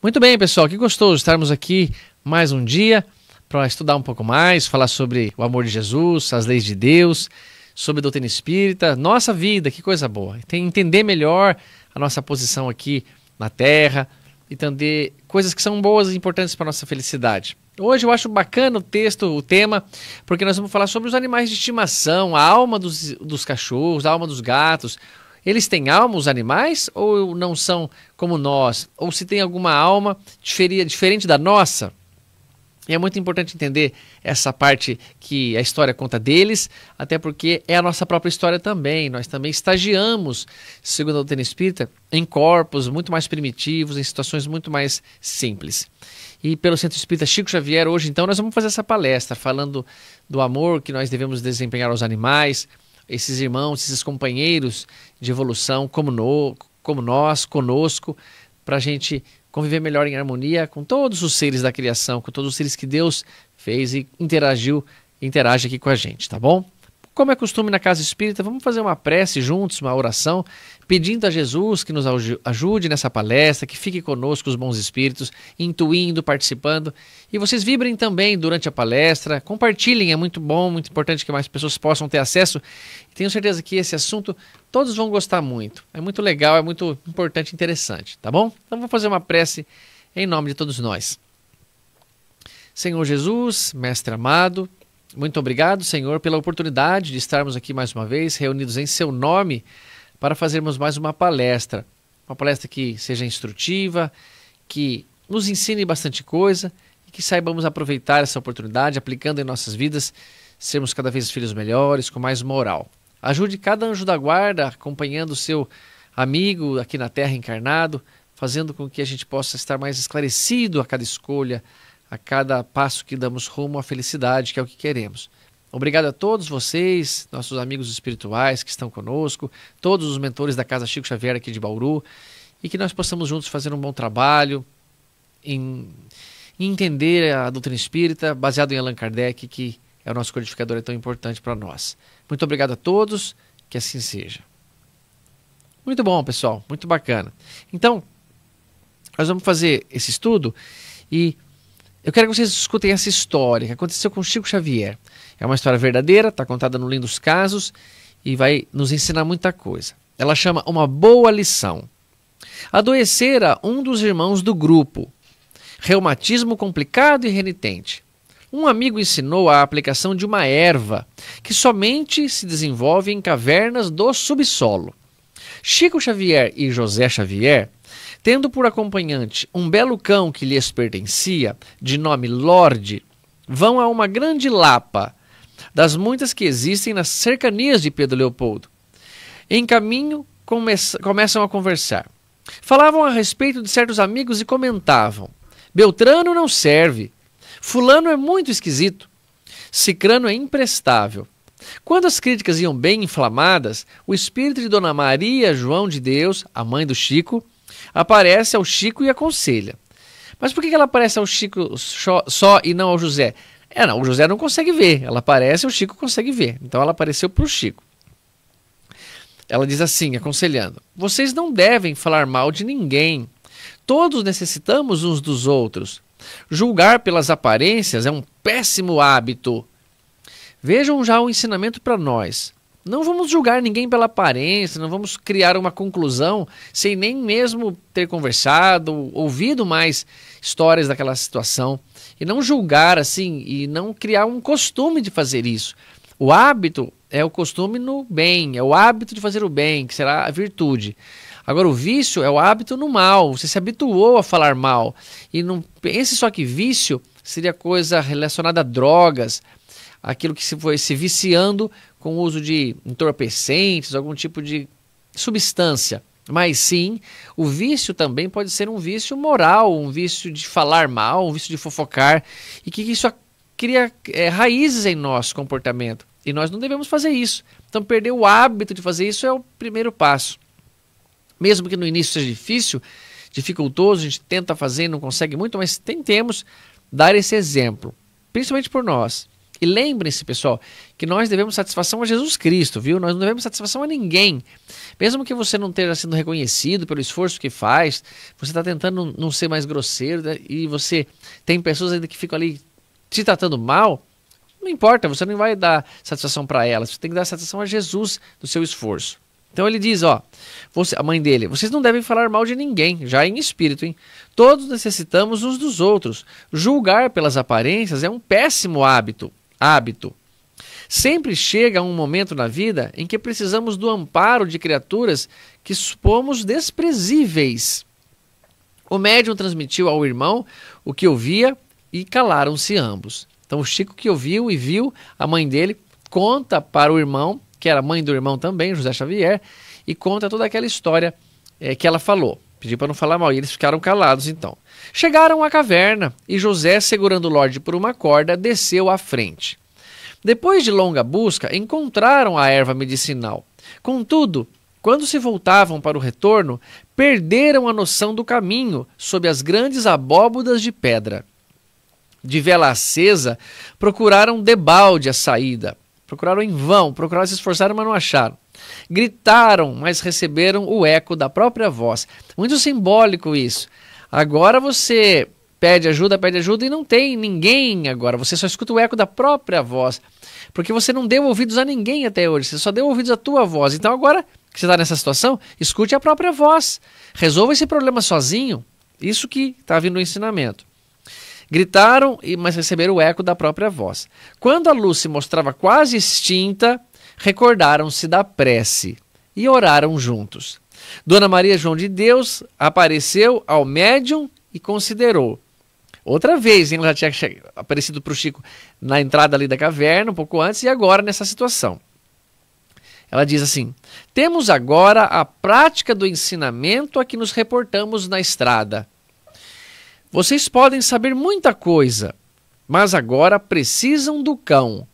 Muito bem, pessoal, que gostoso estarmos aqui mais um dia para estudar um pouco mais, falar sobre o amor de Jesus, as leis de Deus, sobre a doutrina espírita, nossa vida, que coisa boa. Tem entender melhor a nossa posição aqui na Terra, entender coisas que são boas e importantes para a nossa felicidade. Hoje eu acho bacana o texto, o tema, porque nós vamos falar sobre os animais de estimação, a alma dos, dos cachorros, a alma dos gatos, eles têm alma, os animais, ou não são como nós? Ou se tem alguma alma diferente da nossa? E é muito importante entender essa parte que a história conta deles, até porque é a nossa própria história também. Nós também estagiamos, segundo a doutrina espírita, em corpos muito mais primitivos, em situações muito mais simples. E pelo Centro Espírita Chico Xavier, hoje então, nós vamos fazer essa palestra falando do amor que nós devemos desempenhar aos animais, esses irmãos, esses companheiros de evolução como, no, como nós, conosco, para a gente conviver melhor em harmonia com todos os seres da criação, com todos os seres que Deus fez e interagiu, interage aqui com a gente, tá bom? Como é costume na casa espírita, vamos fazer uma prece juntos, uma oração, pedindo a Jesus que nos ajude nessa palestra, que fique conosco os bons espíritos, intuindo, participando. E vocês vibrem também durante a palestra, compartilhem, é muito bom, muito importante que mais pessoas possam ter acesso. tenho certeza que esse assunto todos vão gostar muito. É muito legal, é muito importante, interessante, tá bom? Então vou fazer uma prece em nome de todos nós. Senhor Jesus, mestre amado, muito obrigado, Senhor, pela oportunidade de estarmos aqui mais uma vez, reunidos em seu nome para fazermos mais uma palestra. Uma palestra que seja instrutiva, que nos ensine bastante coisa e que saibamos aproveitar essa oportunidade, aplicando em nossas vidas, sermos cada vez filhos melhores, com mais moral. Ajude cada anjo da guarda acompanhando o seu amigo aqui na Terra encarnado, fazendo com que a gente possa estar mais esclarecido a cada escolha, a cada passo que damos rumo à felicidade, que é o que queremos. Obrigado a todos vocês, nossos amigos espirituais que estão conosco, todos os mentores da Casa Chico Xavier aqui de Bauru, e que nós possamos juntos fazer um bom trabalho em, em entender a doutrina espírita, baseado em Allan Kardec, que é o nosso codificador é tão importante para nós. Muito obrigado a todos, que assim seja. Muito bom, pessoal, muito bacana. Então, nós vamos fazer esse estudo e eu quero que vocês escutem essa história que aconteceu com Chico Xavier. É uma história verdadeira, está contada no Lindos Casos e vai nos ensinar muita coisa. Ela chama Uma Boa Lição. Adoecera um dos irmãos do grupo. Reumatismo complicado e renitente. Um amigo ensinou a aplicação de uma erva que somente se desenvolve em cavernas do subsolo. Chico Xavier e José Xavier Tendo por acompanhante um belo cão que lhes pertencia, de nome Lorde, vão a uma grande lapa, das muitas que existem nas cercanias de Pedro Leopoldo. Em caminho, come começam a conversar. Falavam a respeito de certos amigos e comentavam: Beltrano não serve. Fulano é muito esquisito. Cicrano é imprestável. Quando as críticas iam bem inflamadas, o espírito de Dona Maria João de Deus, a mãe do Chico, aparece ao Chico e aconselha. Mas por que ela aparece ao Chico só e não ao José? É, não, o José não consegue ver. Ela aparece, o Chico consegue ver. Então ela apareceu para o Chico. Ela diz assim, aconselhando: Vocês não devem falar mal de ninguém. Todos necessitamos uns dos outros. Julgar pelas aparências é um péssimo hábito. Vejam já o ensinamento para nós. Não vamos julgar ninguém pela aparência, não vamos criar uma conclusão sem nem mesmo ter conversado, ouvido mais histórias daquela situação. E não julgar assim, e não criar um costume de fazer isso. O hábito é o costume no bem, é o hábito de fazer o bem, que será a virtude. Agora, o vício é o hábito no mal. Você se habituou a falar mal. E não pense só que vício seria coisa relacionada a drogas, aquilo que se foi se viciando com o uso de entorpecentes, algum tipo de substância. Mas sim, o vício também pode ser um vício moral, um vício de falar mal, um vício de fofocar, e que isso cria é, raízes em nosso comportamento. E nós não devemos fazer isso. Então, perder o hábito de fazer isso é o primeiro passo. Mesmo que no início seja difícil, dificultoso, a gente tenta fazer e não consegue muito, mas tentemos dar esse exemplo, principalmente por nós. E lembrem-se, pessoal, que nós devemos satisfação a Jesus Cristo, viu? Nós não devemos satisfação a ninguém. Mesmo que você não esteja sendo reconhecido pelo esforço que faz, você está tentando não ser mais grosseiro né? e você tem pessoas ainda que ficam ali te tratando mal, não importa, você não vai dar satisfação para elas, você tem que dar satisfação a Jesus do seu esforço. Então ele diz, ó, você, a mãe dele, vocês não devem falar mal de ninguém, já em espírito, hein? Todos necessitamos uns dos outros. Julgar pelas aparências é um péssimo hábito hábito. Sempre chega um momento na vida em que precisamos do amparo de criaturas que supomos desprezíveis. O médium transmitiu ao irmão o que ouvia e calaram-se ambos. Então, o Chico que ouviu e viu a mãe dele conta para o irmão, que era mãe do irmão também, José Xavier, e conta toda aquela história é, que ela falou. Pediu para não falar mal, e eles ficaram calados então. Chegaram à caverna e José, segurando o Lorde por uma corda, desceu à frente. Depois de longa busca, encontraram a erva medicinal. Contudo, quando se voltavam para o retorno, perderam a noção do caminho sob as grandes abóbodas de pedra. De vela acesa, procuraram debalde a saída. Procuraram em vão, procuraram se esforçaram, mas não acharam. Gritaram, mas receberam o eco da própria voz. Muito simbólico isso. Agora você pede ajuda, pede ajuda e não tem ninguém agora. Você só escuta o eco da própria voz. Porque você não deu ouvidos a ninguém até hoje, você só deu ouvidos à tua voz. Então agora que você está nessa situação, escute a própria voz. Resolva esse problema sozinho. Isso que está vindo no ensinamento. Gritaram, mas receberam o eco da própria voz. Quando a luz se mostrava quase extinta, recordaram-se da prece e oraram juntos. Dona Maria João de Deus apareceu ao médium e considerou. Outra vez, hein? Ela tinha aparecido para o Chico na entrada ali da caverna, um pouco antes, e agora nessa situação. Ela diz assim: Temos agora a prática do ensinamento a que nos reportamos na estrada. Vocês podem saber muita coisa, mas agora precisam do cão,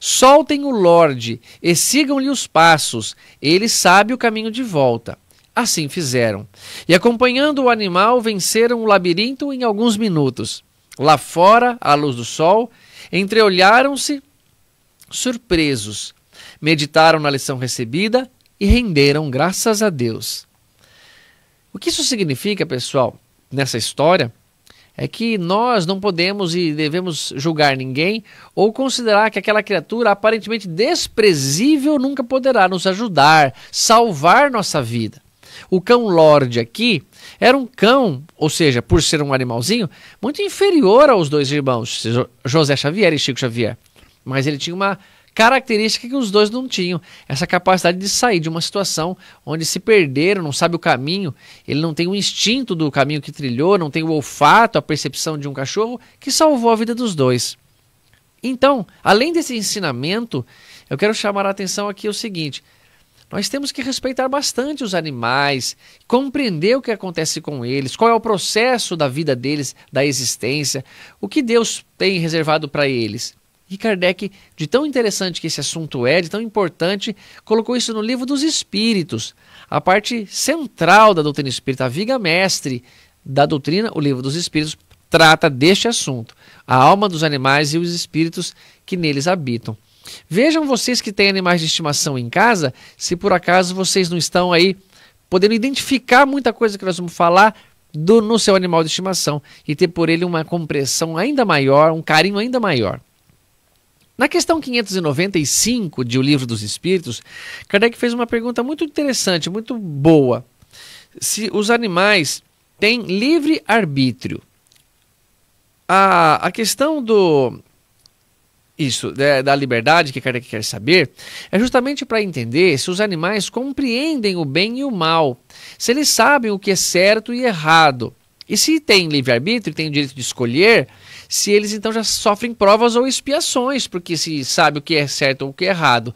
Soltem o Lorde e sigam-lhe os passos, ele sabe o caminho de volta. Assim fizeram. E acompanhando o animal, venceram o labirinto em alguns minutos. Lá fora, à luz do sol, entreolharam-se surpresos. Meditaram na lição recebida e renderam graças a Deus. O que isso significa, pessoal, nessa história? é que nós não podemos e devemos julgar ninguém ou considerar que aquela criatura aparentemente desprezível nunca poderá nos ajudar, salvar nossa vida. O cão Lorde aqui era um cão, ou seja, por ser um animalzinho, muito inferior aos dois irmãos, José Xavier e Chico Xavier. Mas ele tinha uma Característica que os dois não tinham, essa capacidade de sair de uma situação onde se perderam, não sabe o caminho, ele não tem o instinto do caminho que trilhou, não tem o olfato, a percepção de um cachorro, que salvou a vida dos dois. Então, além desse ensinamento, eu quero chamar a atenção aqui o seguinte: nós temos que respeitar bastante os animais, compreender o que acontece com eles, qual é o processo da vida deles, da existência, o que Deus tem reservado para eles. E Kardec, de tão interessante que esse assunto é, de tão importante, colocou isso no livro dos Espíritos, a parte central da doutrina espírita, a viga mestre da doutrina, o livro dos Espíritos, trata deste assunto, a alma dos animais e os espíritos que neles habitam. Vejam vocês que têm animais de estimação em casa, se por acaso vocês não estão aí podendo identificar muita coisa que nós vamos falar do, no seu animal de estimação e ter por ele uma compressão ainda maior, um carinho ainda maior. Na questão 595 de O Livro dos Espíritos, Kardec fez uma pergunta muito interessante, muito boa. Se os animais têm livre arbítrio. A, a questão do isso da, da liberdade que Kardec quer saber é justamente para entender se os animais compreendem o bem e o mal, se eles sabem o que é certo e errado. E se tem livre-arbítrio, tem o direito de escolher, se eles então já sofrem provas ou expiações, porque se sabe o que é certo ou o que é errado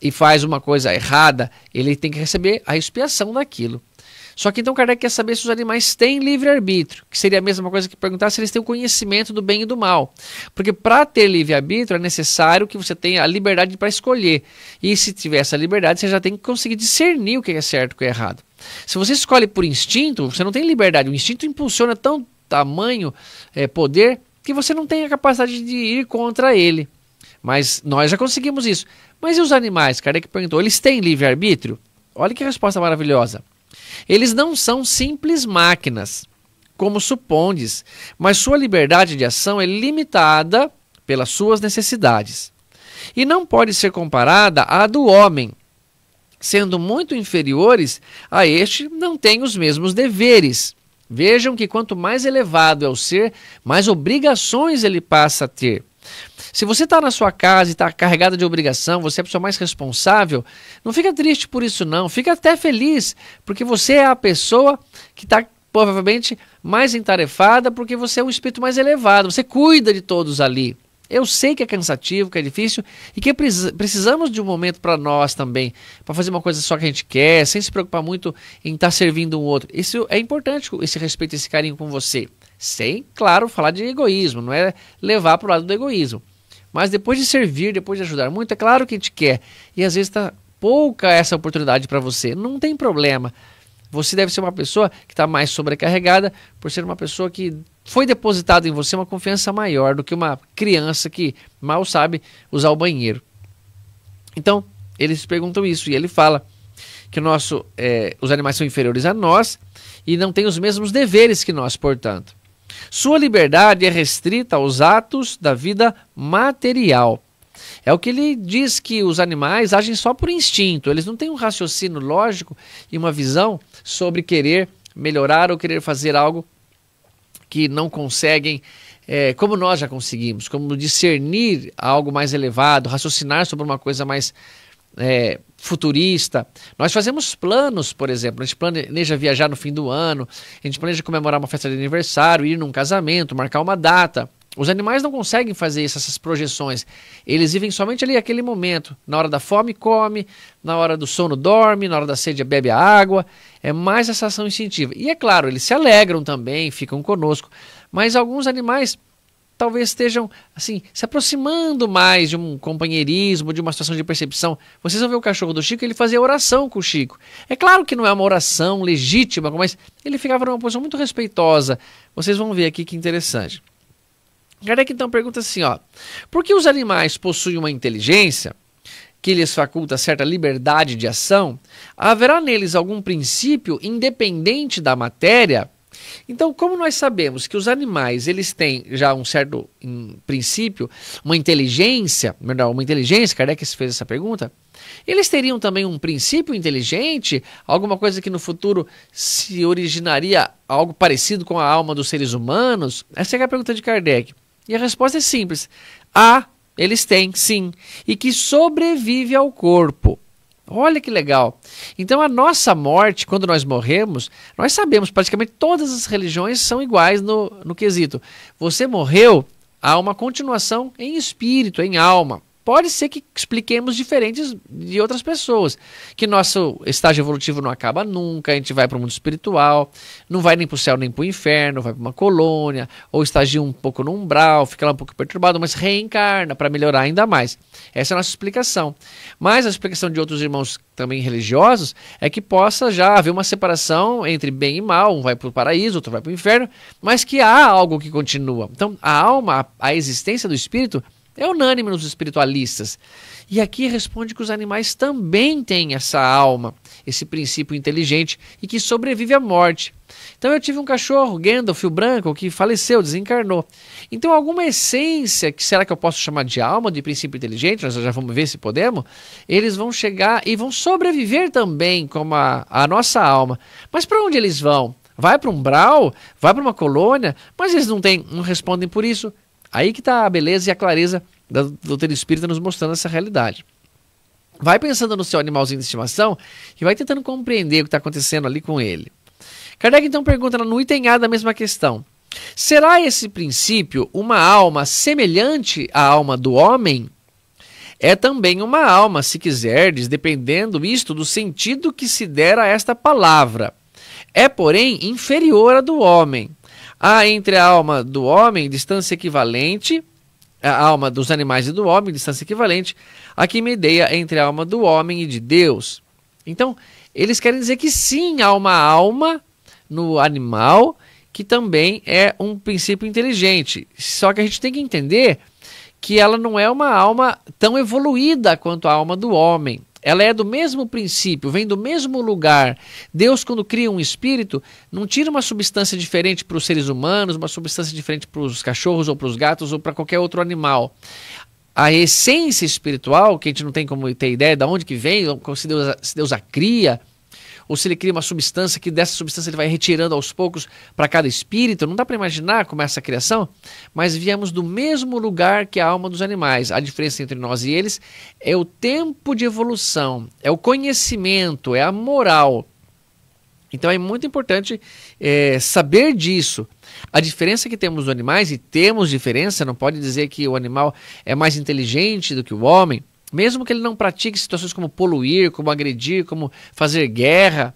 e faz uma coisa errada, ele tem que receber a expiação daquilo. Só que então Kardec quer saber se os animais têm livre-arbítrio, que seria a mesma coisa que perguntar se eles têm o conhecimento do bem e do mal. Porque para ter livre-arbítrio é necessário que você tenha a liberdade para escolher. E se tiver essa liberdade, você já tem que conseguir discernir o que é certo e o que é errado. Se você escolhe por instinto, você não tem liberdade. O instinto impulsiona tão tamanho é, poder que você não tem a capacidade de ir contra ele. Mas nós já conseguimos isso. Mas e os animais? Kardec perguntou: eles têm livre-arbítrio? Olha que resposta maravilhosa. Eles não são simples máquinas, como supondes, mas sua liberdade de ação é limitada pelas suas necessidades. E não pode ser comparada à do homem, sendo muito inferiores a este, não têm os mesmos deveres. Vejam que quanto mais elevado é o ser, mais obrigações ele passa a ter. Se você está na sua casa e está carregada de obrigação, você é a pessoa mais responsável, não fica triste por isso não, fica até feliz, porque você é a pessoa que está provavelmente mais entarefada, porque você é um espírito mais elevado, você cuida de todos ali. Eu sei que é cansativo, que é difícil e que precisamos de um momento para nós também, para fazer uma coisa só que a gente quer, sem se preocupar muito em estar tá servindo um outro. Isso é importante, esse respeito, esse carinho com você. Sem, claro, falar de egoísmo, não é levar para o lado do egoísmo. Mas depois de servir, depois de ajudar muito, é claro que a gente quer. E às vezes está pouca essa oportunidade para você. Não tem problema. Você deve ser uma pessoa que está mais sobrecarregada por ser uma pessoa que foi depositado em você uma confiança maior do que uma criança que mal sabe usar o banheiro. Então, eles perguntam isso e ele fala que nosso, é, os animais são inferiores a nós e não têm os mesmos deveres que nós, portanto. Sua liberdade é restrita aos atos da vida material. É o que ele diz que os animais agem só por instinto, eles não têm um raciocínio lógico e uma visão sobre querer melhorar ou querer fazer algo que não conseguem, é, como nós já conseguimos, como discernir algo mais elevado, raciocinar sobre uma coisa mais é, futurista. Nós fazemos planos, por exemplo. A gente planeja viajar no fim do ano, a gente planeja comemorar uma festa de aniversário, ir num casamento, marcar uma data. Os animais não conseguem fazer isso, essas projeções. Eles vivem somente ali aquele momento. Na hora da fome, come, na hora do sono, dorme, na hora da sede, bebe a água. É mais essa ação instintiva. E é claro, eles se alegram também, ficam conosco. Mas alguns animais talvez estejam assim se aproximando mais de um companheirismo, de uma situação de percepção. Vocês vão ver o cachorro do Chico, ele fazia oração com o Chico. É claro que não é uma oração legítima, mas ele ficava numa posição muito respeitosa. Vocês vão ver aqui que interessante. Kardec então pergunta assim, ó, por que os animais possuem uma inteligência que lhes faculta certa liberdade de ação? Haverá neles algum princípio independente da matéria? Então, como nós sabemos que os animais eles têm já um certo um, princípio, uma inteligência, melhor, uma inteligência, Kardec fez essa pergunta, eles teriam também um princípio inteligente, alguma coisa que no futuro se originaria algo parecido com a alma dos seres humanos? Essa é a pergunta de Kardec. E a resposta é simples: há, ah, eles têm, sim, e que sobrevive ao corpo. Olha que legal. Então a nossa morte, quando nós morremos, nós sabemos, praticamente todas as religiões são iguais no, no quesito. Você morreu, há uma continuação em espírito, em alma pode ser que expliquemos diferentes de outras pessoas. Que nosso estágio evolutivo não acaba nunca, a gente vai para o mundo espiritual, não vai nem para o céu nem para o inferno, vai para uma colônia, ou estagia um pouco no umbral, fica lá um pouco perturbado, mas reencarna para melhorar ainda mais. Essa é a nossa explicação. Mas a explicação de outros irmãos também religiosos é que possa já haver uma separação entre bem e mal, um vai para o paraíso, outro vai para o inferno, mas que há algo que continua. Então, a alma, a existência do espírito é unânime nos espiritualistas. E aqui responde que os animais também têm essa alma, esse princípio inteligente e que sobrevive à morte. Então eu tive um cachorro, Gandalf, o branco, que faleceu, desencarnou. Então alguma essência, que será que eu posso chamar de alma, de princípio inteligente, nós já vamos ver se podemos, eles vão chegar e vão sobreviver também como a, a nossa alma. Mas para onde eles vão? Vai para um brau? Vai para uma colônia? Mas eles não, têm, não respondem por isso. Aí que está a beleza e a clareza da doutrina espírita nos mostrando essa realidade. Vai pensando no seu animalzinho de estimação e vai tentando compreender o que está acontecendo ali com ele. Kardec então pergunta no item A da mesma questão: Será esse princípio uma alma semelhante à alma do homem? É também uma alma, se quiserdes, dependendo isto do sentido que se der a esta palavra. É, porém, inferior à do homem, Há entre a alma do homem distância equivalente, a alma dos animais e do homem, distância equivalente, a que me medeia entre a alma do homem e de Deus. Então, eles querem dizer que sim, há uma alma no animal que também é um princípio inteligente. Só que a gente tem que entender que ela não é uma alma tão evoluída quanto a alma do homem. Ela é do mesmo princípio, vem do mesmo lugar. Deus, quando cria um espírito, não tira uma substância diferente para os seres humanos, uma substância diferente para os cachorros ou para os gatos ou para qualquer outro animal. A essência espiritual, que a gente não tem como ter ideia de onde que vem, se Deus, se Deus a cria, ou se ele cria uma substância que dessa substância ele vai retirando aos poucos para cada espírito. Não dá para imaginar como é essa criação, mas viemos do mesmo lugar que a alma dos animais. A diferença entre nós e eles é o tempo de evolução, é o conhecimento, é a moral. Então é muito importante é, saber disso. A diferença que temos dos animais, e temos diferença, não pode dizer que o animal é mais inteligente do que o homem, mesmo que ele não pratique situações como poluir, como agredir, como fazer guerra,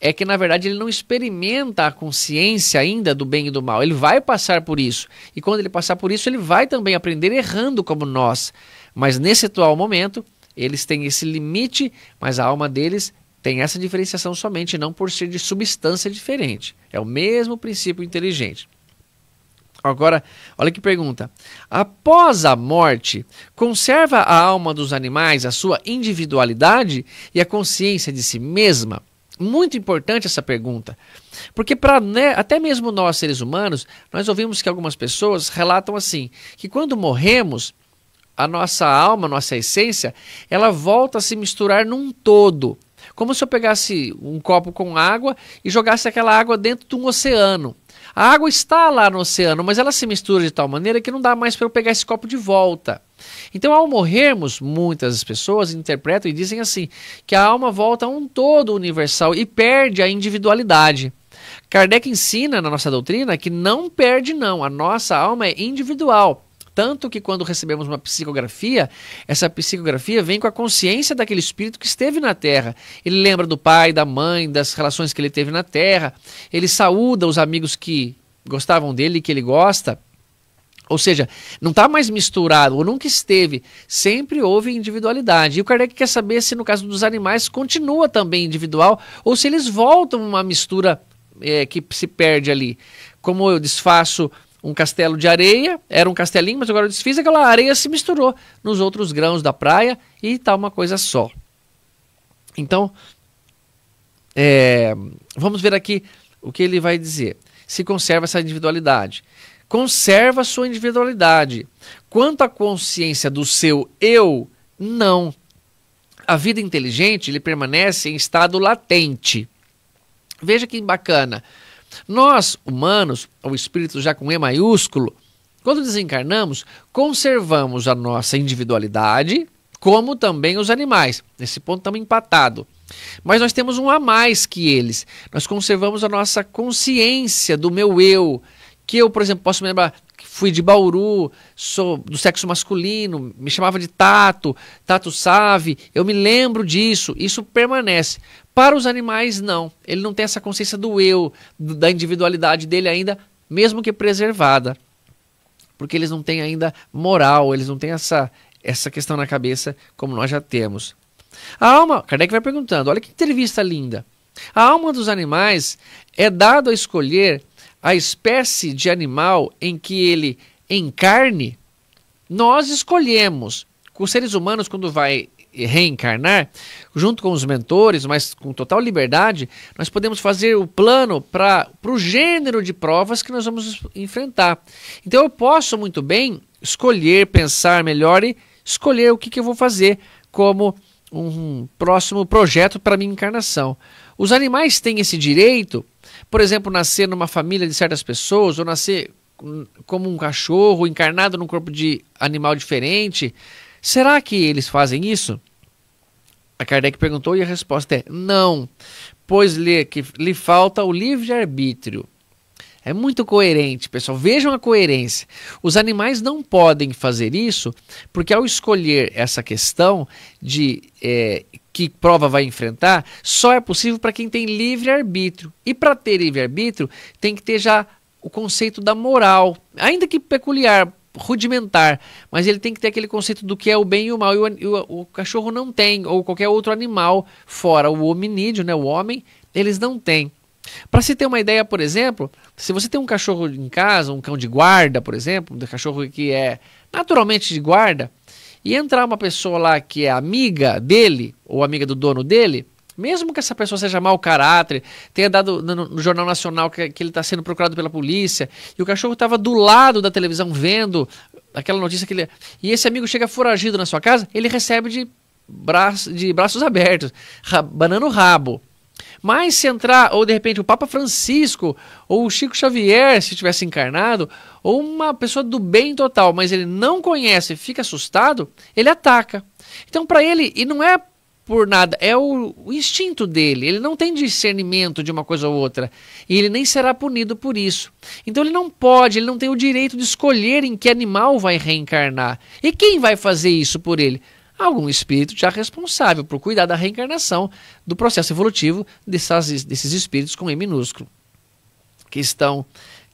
é que na verdade ele não experimenta a consciência ainda do bem e do mal. Ele vai passar por isso. E quando ele passar por isso, ele vai também aprender errando como nós. Mas nesse atual momento, eles têm esse limite, mas a alma deles tem essa diferenciação somente, não por ser de substância diferente. É o mesmo princípio inteligente. Agora, olha que pergunta. Após a morte, conserva a alma dos animais a sua individualidade e a consciência de si mesma? Muito importante essa pergunta, porque para né, até mesmo nós seres humanos, nós ouvimos que algumas pessoas relatam assim, que quando morremos, a nossa alma, a nossa essência, ela volta a se misturar num todo, como se eu pegasse um copo com água e jogasse aquela água dentro de um oceano. A água está lá no oceano, mas ela se mistura de tal maneira que não dá mais para eu pegar esse copo de volta. Então, ao morrermos, muitas pessoas interpretam e dizem assim: que a alma volta a um todo universal e perde a individualidade. Kardec ensina na nossa doutrina que não perde, não. A nossa alma é individual. Tanto que quando recebemos uma psicografia, essa psicografia vem com a consciência daquele espírito que esteve na terra. Ele lembra do pai, da mãe, das relações que ele teve na terra. Ele saúda os amigos que gostavam dele, que ele gosta. Ou seja, não está mais misturado, ou nunca esteve. Sempre houve individualidade. E o Kardec quer saber se, no caso dos animais, continua também individual ou se eles voltam uma mistura é, que se perde ali. Como eu desfaço um castelo de areia, era um castelinho, mas agora eu desfiz, aquela areia se misturou nos outros grãos da praia e tá uma coisa só. Então, é, vamos ver aqui o que ele vai dizer. Se conserva essa individualidade. Conserva sua individualidade. Quanto à consciência do seu eu, não. A vida inteligente ele permanece em estado latente. Veja que bacana. Nós, humanos, o espírito já com E maiúsculo, quando desencarnamos, conservamos a nossa individualidade, como também os animais. Nesse ponto estamos empatados. Mas nós temos um a mais que eles. Nós conservamos a nossa consciência do meu eu. Que eu, por exemplo, posso me lembrar, fui de Bauru, sou do sexo masculino, me chamava de Tato, Tato Save, eu me lembro disso, isso permanece. Para os animais, não. Ele não tem essa consciência do eu, da individualidade dele ainda, mesmo que preservada. Porque eles não têm ainda moral, eles não têm essa, essa questão na cabeça como nós já temos. A alma, Kardec vai perguntando, olha que entrevista linda. A alma dos animais é dado a escolher a espécie de animal em que ele encarne, nós escolhemos. Os seres humanos, quando vai reencarnar, junto com os mentores, mas com total liberdade, nós podemos fazer o plano para o gênero de provas que nós vamos enfrentar. Então eu posso muito bem escolher, pensar melhor e escolher o que, que eu vou fazer como um próximo projeto para minha encarnação. Os animais têm esse direito por exemplo, nascer numa família de certas pessoas, ou nascer como um cachorro encarnado num corpo de animal diferente, será que eles fazem isso? A Kardec perguntou e a resposta é não, pois lhe, que, lhe falta o livre-arbítrio. É muito coerente, pessoal. Vejam a coerência. Os animais não podem fazer isso, porque ao escolher essa questão de é, que prova vai enfrentar, só é possível para quem tem livre-arbítrio. E para ter livre-arbítrio, tem que ter já o conceito da moral, ainda que peculiar, rudimentar, mas ele tem que ter aquele conceito do que é o bem e o mal, e o, o, o cachorro não tem, ou qualquer outro animal, fora o hominídeo, né, o homem, eles não têm. Para se ter uma ideia, por exemplo, se você tem um cachorro em casa, um cão de guarda, por exemplo, um cachorro que é naturalmente de guarda, e entrar uma pessoa lá que é amiga dele ou amiga do dono dele, mesmo que essa pessoa seja mau caráter, tenha dado no, Jornal Nacional que, que ele está sendo procurado pela polícia, e o cachorro estava do lado da televisão vendo aquela notícia que ele. E esse amigo chega foragido na sua casa, ele recebe de, de braços abertos, ra, banana o rabo. Mas se entrar, ou de repente o Papa Francisco, ou o Chico Xavier, se tivesse encarnado, ou uma pessoa do bem total, mas ele não conhece e fica assustado, ele ataca. Então, para ele, e não é por nada, é o, o, instinto dele. Ele não tem discernimento de uma coisa ou outra. E ele nem será punido por isso. Então ele não pode, ele não tem o direito de escolher em que animal vai reencarnar. E quem vai fazer isso por ele? algum espírito já responsável por cuidar da reencarnação do processo evolutivo dessas, desses espíritos com E minúsculo, que estão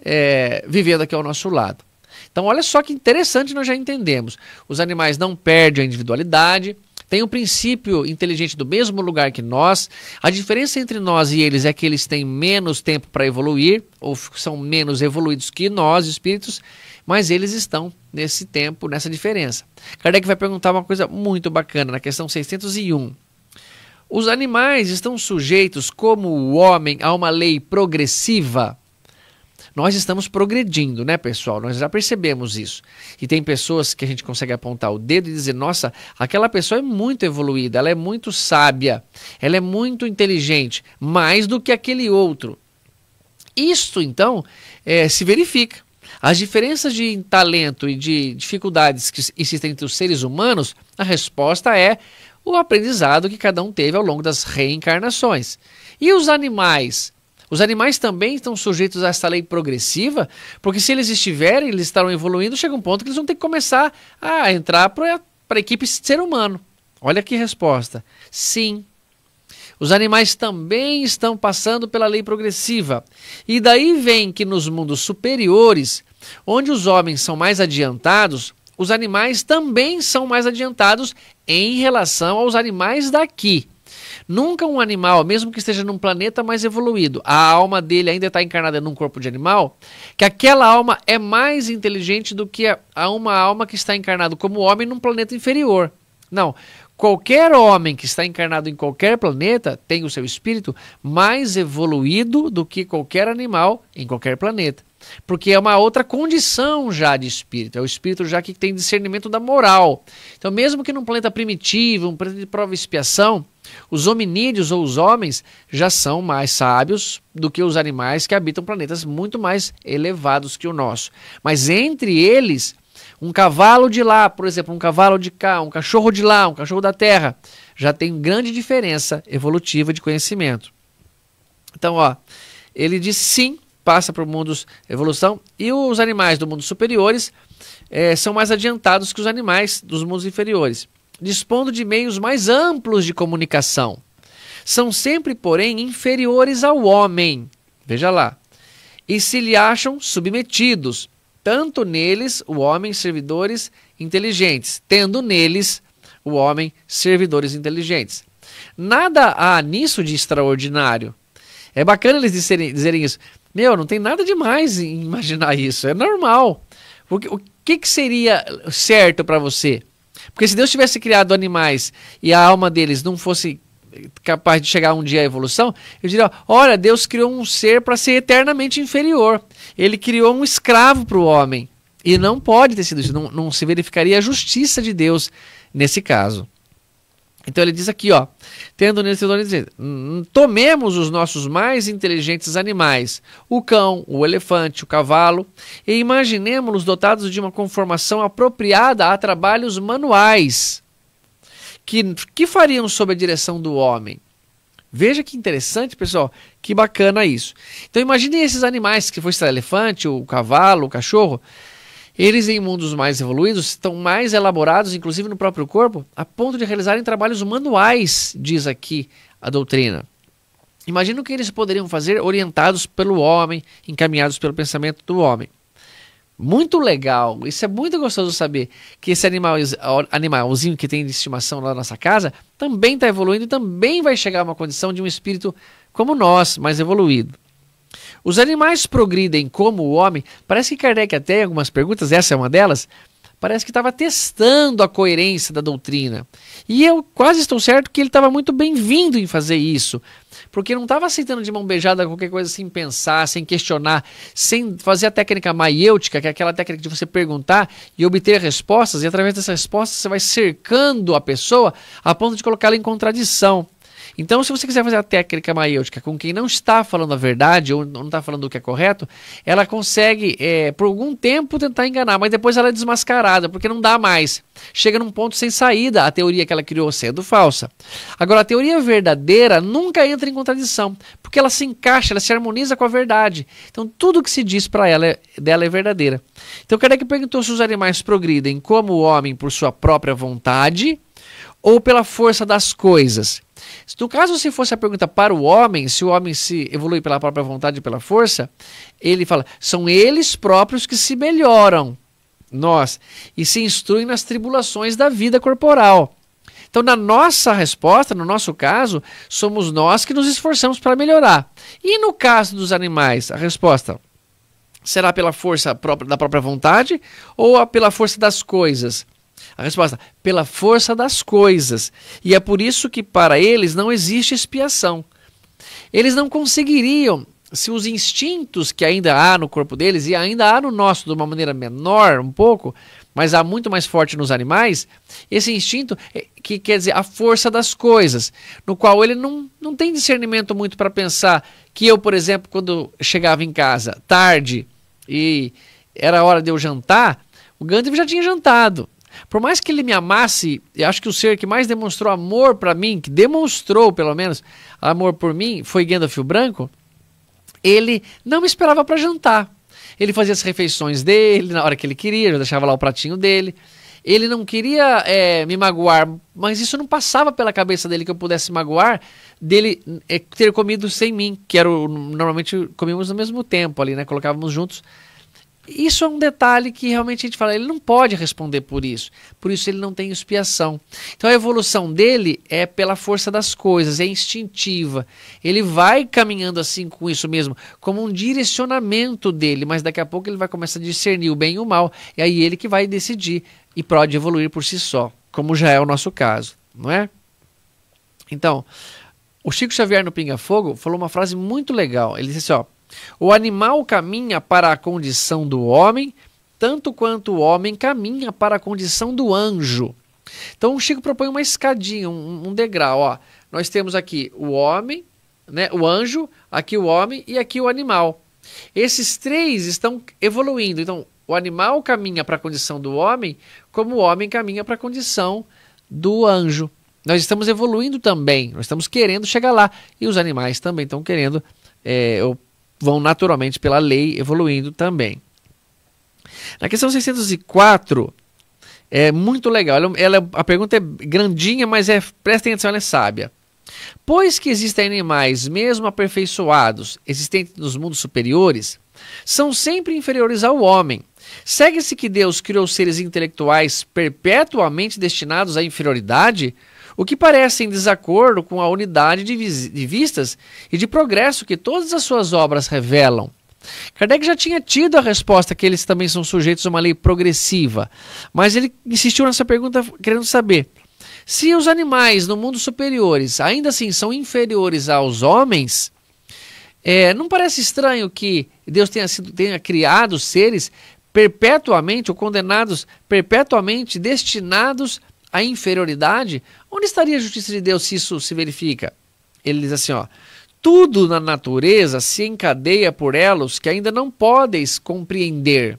é, vivendo aqui ao nosso lado. Então, olha só que interessante nós já entendemos. Os animais não perdem a individualidade, têm o um princípio inteligente do mesmo lugar que nós. A diferença entre nós e eles é que eles têm menos tempo para evoluir, ou são menos evoluídos que nós, espíritos, mas eles estão nesse tempo, nessa diferença. Kardec vai perguntar uma coisa muito bacana na questão 601. Os animais estão sujeitos, como o homem, a uma lei progressiva? Nós estamos progredindo, né, pessoal? Nós já percebemos isso. E tem pessoas que a gente consegue apontar o dedo e dizer: nossa, aquela pessoa é muito evoluída, ela é muito sábia, ela é muito inteligente, mais do que aquele outro. Isto, então, é, se verifica. As diferenças de talento e de dificuldades que existem entre os seres humanos, a resposta é o aprendizado que cada um teve ao longo das reencarnações. E os animais? Os animais também estão sujeitos a essa lei progressiva, porque se eles estiverem, eles estarão evoluindo, chega um ponto que eles vão ter que começar a entrar para a equipe ser humano. Olha que resposta. Sim. Os animais também estão passando pela lei progressiva. E daí vem que nos mundos superiores Onde os homens são mais adiantados, os animais também são mais adiantados em relação aos animais daqui. Nunca um animal, mesmo que esteja num planeta mais evoluído, a alma dele ainda está encarnada num corpo de animal, que aquela alma é mais inteligente do que a, uma alma que está encarnada como homem num planeta inferior. Não, Qualquer homem que está encarnado em qualquer planeta tem o seu espírito mais evoluído do que qualquer animal em qualquer planeta. Porque é uma outra condição já de espírito, é o espírito já que tem discernimento da moral. Então, mesmo que num planeta primitivo, um planeta de prova e expiação, os hominídeos ou os homens já são mais sábios do que os animais que habitam planetas muito mais elevados que o nosso. Mas entre eles, um cavalo de lá, por exemplo, um cavalo de cá, um cachorro de lá, um cachorro da terra, já tem grande diferença evolutiva de conhecimento. Então, ó, ele diz sim, passa para o mundo evolução, e os animais do mundo superiores é, são mais adiantados que os animais dos mundos inferiores, dispondo de meios mais amplos de comunicação. São sempre, porém, inferiores ao homem. Veja lá. E se lhe acham submetidos, tanto neles o homem servidores inteligentes, tendo neles o homem servidores inteligentes. Nada há nisso de extraordinário. É bacana eles dizerem, dizerem isso. Meu, não tem nada demais em imaginar isso, é normal. O o que, que seria certo para você? Porque se Deus tivesse criado animais e a alma deles não fosse capaz de chegar um dia à evolução, eu diria: olha, Deus criou um ser para ser eternamente inferior. Ele criou um escravo para o homem. E não pode ter sido isso. Não, não se verificaria a justiça de Deus nesse caso. Então ele diz aqui, ó, tendo nesse dono hum, tomemos os nossos mais inteligentes animais, o cão, o elefante, o cavalo, e imaginemos-los dotados de uma conformação apropriada a trabalhos manuais, que, que fariam sob a direção do homem. Veja que interessante, pessoal, que bacana isso. Então imaginem esses animais, que foi o elefante, o cavalo, o cachorro, eles em mundos mais evoluídos estão mais elaborados, inclusive no próprio corpo, a ponto de realizarem trabalhos manuais, diz aqui a doutrina. Imagina o que eles poderiam fazer orientados pelo homem, encaminhados pelo pensamento do homem. Muito legal. Isso é muito gostoso saber que esse animal, animalzinho que tem de estimação lá na nossa casa também está evoluindo e também vai chegar a uma condição de um espírito como nós, mais evoluído. Os animais progridem como o homem? Parece que Kardec até em algumas perguntas, essa é uma delas, parece que estava testando a coerência da doutrina. E eu quase estou certo que ele estava muito bem-vindo em fazer isso, porque não estava aceitando de mão beijada qualquer coisa sem pensar, sem questionar, sem fazer a técnica maiêutica, que é aquela técnica de você perguntar e obter respostas, e através dessas respostas você vai cercando a pessoa a ponto de colocá-la em contradição. Então, se você quiser fazer a técnica maêutica com quem não está falando a verdade ou não está falando o que é correto, ela consegue, é, por algum tempo, tentar enganar, mas depois ela é desmascarada, porque não dá mais. Chega num ponto sem saída a teoria que ela criou sendo falsa. Agora, a teoria verdadeira nunca entra em contradição, porque ela se encaixa, ela se harmoniza com a verdade. Então, tudo que se diz para ela é, dela é verdadeira. Então, Kardec perguntou se os animais progridem como o homem por sua própria vontade ou pela força das coisas. No caso, se fosse a pergunta para o homem, se o homem se evolui pela própria vontade e pela força, ele fala: são eles próprios que se melhoram, nós, e se instruem nas tribulações da vida corporal. Então, na nossa resposta, no nosso caso, somos nós que nos esforçamos para melhorar. E no caso dos animais, a resposta será pela força própria, da própria vontade ou pela força das coisas? A resposta: pela força das coisas. E é por isso que para eles não existe expiação. Eles não conseguiriam se os instintos que ainda há no corpo deles e ainda há no nosso de uma maneira menor um pouco, mas há muito mais forte nos animais, esse instinto eh, que quer dizer a força das coisas, no qual ele não, não tem discernimento muito para pensar que eu, por exemplo, quando chegava em casa tarde e era hora de eu jantar, o Gandhi já tinha jantado. Por mais que ele me amasse, eu acho que o ser que mais demonstrou amor para mim, que demonstrou pelo menos amor por mim, foi Gandalf o Branco. Ele não me esperava para jantar. Ele fazia as refeições dele na hora que ele queria, eu deixava lá o pratinho dele. Ele não queria é, me magoar, mas isso não passava pela cabeça dele que eu pudesse magoar dele é, ter comido sem mim, que era o, normalmente comíamos no mesmo tempo ali, né? Colocávamos juntos isso é um detalhe que realmente a gente fala, ele não pode responder por isso. Por isso ele não tem expiação. Então a evolução dele é pela força das coisas, é instintiva. Ele vai caminhando assim com isso mesmo, como um direcionamento dele, mas daqui a pouco ele vai começar a discernir o bem e o mal, e aí ele que vai decidir e pode evoluir por si só, como já é o nosso caso, não é? Então, o Chico Xavier no Pinga Fogo falou uma frase muito legal. Ele disse assim, ó: o animal caminha para a condição do homem, tanto quanto o homem caminha para a condição do anjo. Então o Chico propõe uma escadinha, um, um degrau. Ó. Nós temos aqui o homem, né, o anjo, aqui o homem e aqui o animal. Esses três estão evoluindo. Então, o animal caminha para a condição do homem, como o homem caminha para a condição do anjo. Nós estamos evoluindo também, nós estamos querendo chegar lá. E os animais também estão querendo, é, ou vão naturalmente pela lei evoluindo também. Na questão 604, é muito legal. Ela, a pergunta é grandinha, mas é, prestem atenção, ela é sábia. Pois que existem animais, mesmo aperfeiçoados, existentes nos mundos superiores, são sempre inferiores ao homem. Segue-se que Deus criou seres intelectuais perpetuamente destinados à inferioridade? o que parece em desacordo com a unidade de, de vistas e de progresso que todas as suas obras revelam. Kardec já tinha tido a resposta que eles também são sujeitos a uma lei progressiva, mas ele insistiu nessa pergunta querendo saber se os animais no mundo superiores ainda assim são inferiores aos homens. É, não parece estranho que Deus tenha, sido, tenha criado seres perpetuamente ou condenados perpetuamente destinados à inferioridade, Onde estaria a justiça de Deus se isso se verifica? Ele diz assim, ó, tudo na natureza se encadeia por elos que ainda não podeis compreender.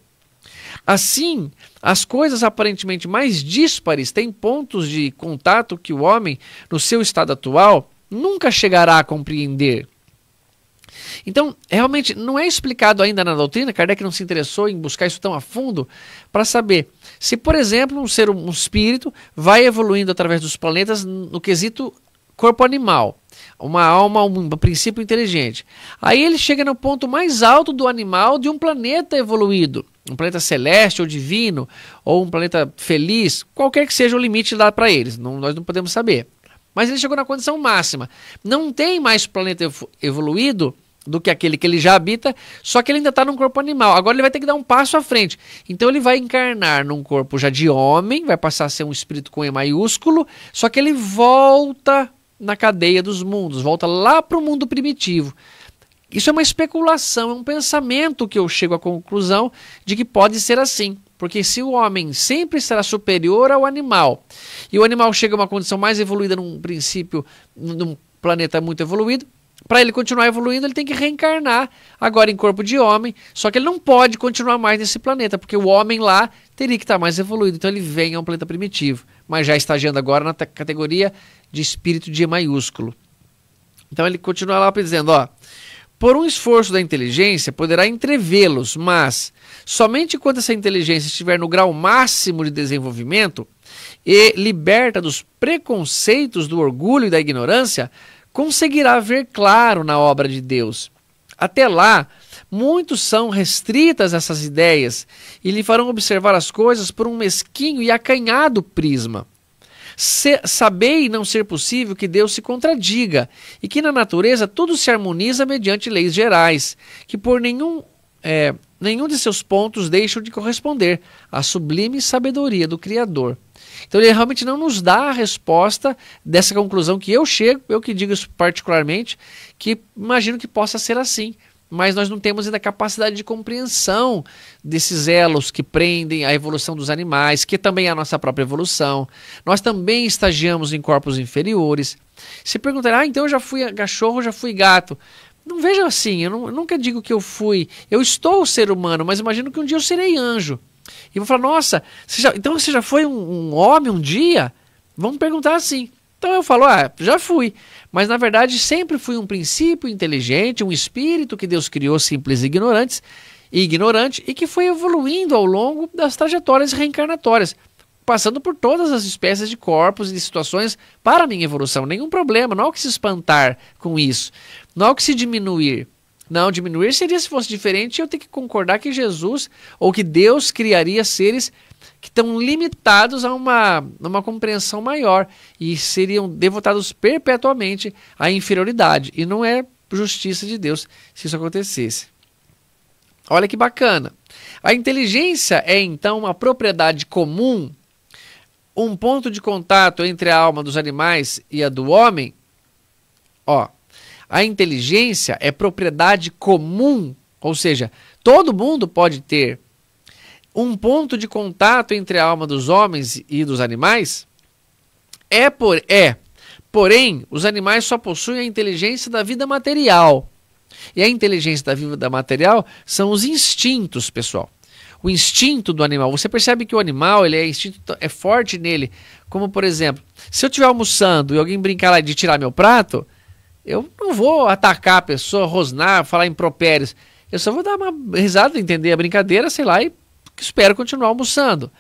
Assim, as coisas aparentemente mais díspares têm pontos de contato que o homem, no seu estado atual, nunca chegará a compreender. Então, realmente, não é explicado ainda na doutrina, Kardec não se interessou em buscar isso tão a fundo, para saber se, por exemplo, um ser, um espírito, vai evoluindo através dos planetas no quesito corpo animal, uma alma, um princípio inteligente. Aí ele chega no ponto mais alto do animal de um planeta evoluído, um planeta celeste ou divino, ou um planeta feliz, qualquer que seja o limite lá para eles, não, nós não podemos saber. Mas ele chegou na condição máxima. Não tem mais planeta evoluído do que aquele que ele já habita, só que ele ainda está num corpo animal. Agora ele vai ter que dar um passo à frente. Então ele vai encarnar num corpo já de homem, vai passar a ser um espírito com E maiúsculo, só que ele volta na cadeia dos mundos, volta lá para o mundo primitivo. Isso é uma especulação, é um pensamento que eu chego à conclusão de que pode ser assim. Porque se o homem sempre será superior ao animal, e o animal chega a uma condição mais evoluída num princípio, num planeta muito evoluído, para ele continuar evoluindo, ele tem que reencarnar agora em corpo de homem. Só que ele não pode continuar mais nesse planeta, porque o homem lá teria que estar tá mais evoluído. Então ele vem a um planeta primitivo, mas já está estagiando agora na categoria de espírito de E maiúsculo. Então ele continua lá dizendo, ó. Por um esforço da inteligência, poderá entrevê-los, mas somente quando essa inteligência estiver no grau máximo de desenvolvimento e liberta dos preconceitos do orgulho e da ignorância, conseguirá ver claro na obra de Deus. Até lá, muitos são restritas essas ideias e lhe farão observar as coisas por um mesquinho e acanhado prisma. Se, sabei não ser possível que Deus se contradiga e que na natureza tudo se harmoniza mediante leis gerais, que por nenhum, é, nenhum de seus pontos deixam de corresponder à sublime sabedoria do Criador. Então ele realmente não nos dá a resposta dessa conclusão que eu chego, eu que digo isso particularmente, que imagino que possa ser assim. Mas nós não temos ainda capacidade de compreensão desses elos que prendem a evolução dos animais, que também é a nossa própria evolução. Nós também estagiamos em corpos inferiores. Se perguntar, ah, então eu já fui cachorro, já fui gato. Não vejo assim, eu, não, eu nunca digo que eu fui. Eu estou ser humano, mas imagino que um dia eu serei anjo. E vou falar, nossa, você já, então você já foi um, um homem um dia? Vamos perguntar assim. Então eu falo, ah, já fui. Mas na verdade sempre fui um princípio inteligente, um espírito que Deus criou simples e ignorantes, e ignorante e que foi evoluindo ao longo das trajetórias reencarnatórias, passando por todas as espécies de corpos e de situações para minha evolução. Nenhum problema, não há o que se espantar com isso, não há o que se diminuir. Não, diminuir seria se fosse diferente eu ter que concordar que Jesus ou que Deus criaria seres que estão limitados a uma, uma compreensão maior e seriam devotados perpetuamente à inferioridade. E não é justiça de Deus se isso acontecesse. Olha que bacana. A inteligência é então uma propriedade comum, um ponto de contato entre a alma dos animais e a do homem. Ó, a inteligência é propriedade comum, ou seja, todo mundo pode ter um ponto de contato entre a alma dos homens e dos animais. É por é, porém, os animais só possuem a inteligência da vida material. E a inteligência da vida material são os instintos, pessoal o instinto do animal. Você percebe que o animal ele é instinto então, é forte nele. Como por exemplo, se eu estiver almoçando e alguém brincar lá de tirar meu prato, eu não vou atacar a pessoa, rosnar, falar impropérios. Eu só vou dar uma risada, entender a brincadeira, sei lá, e espero continuar almoçando.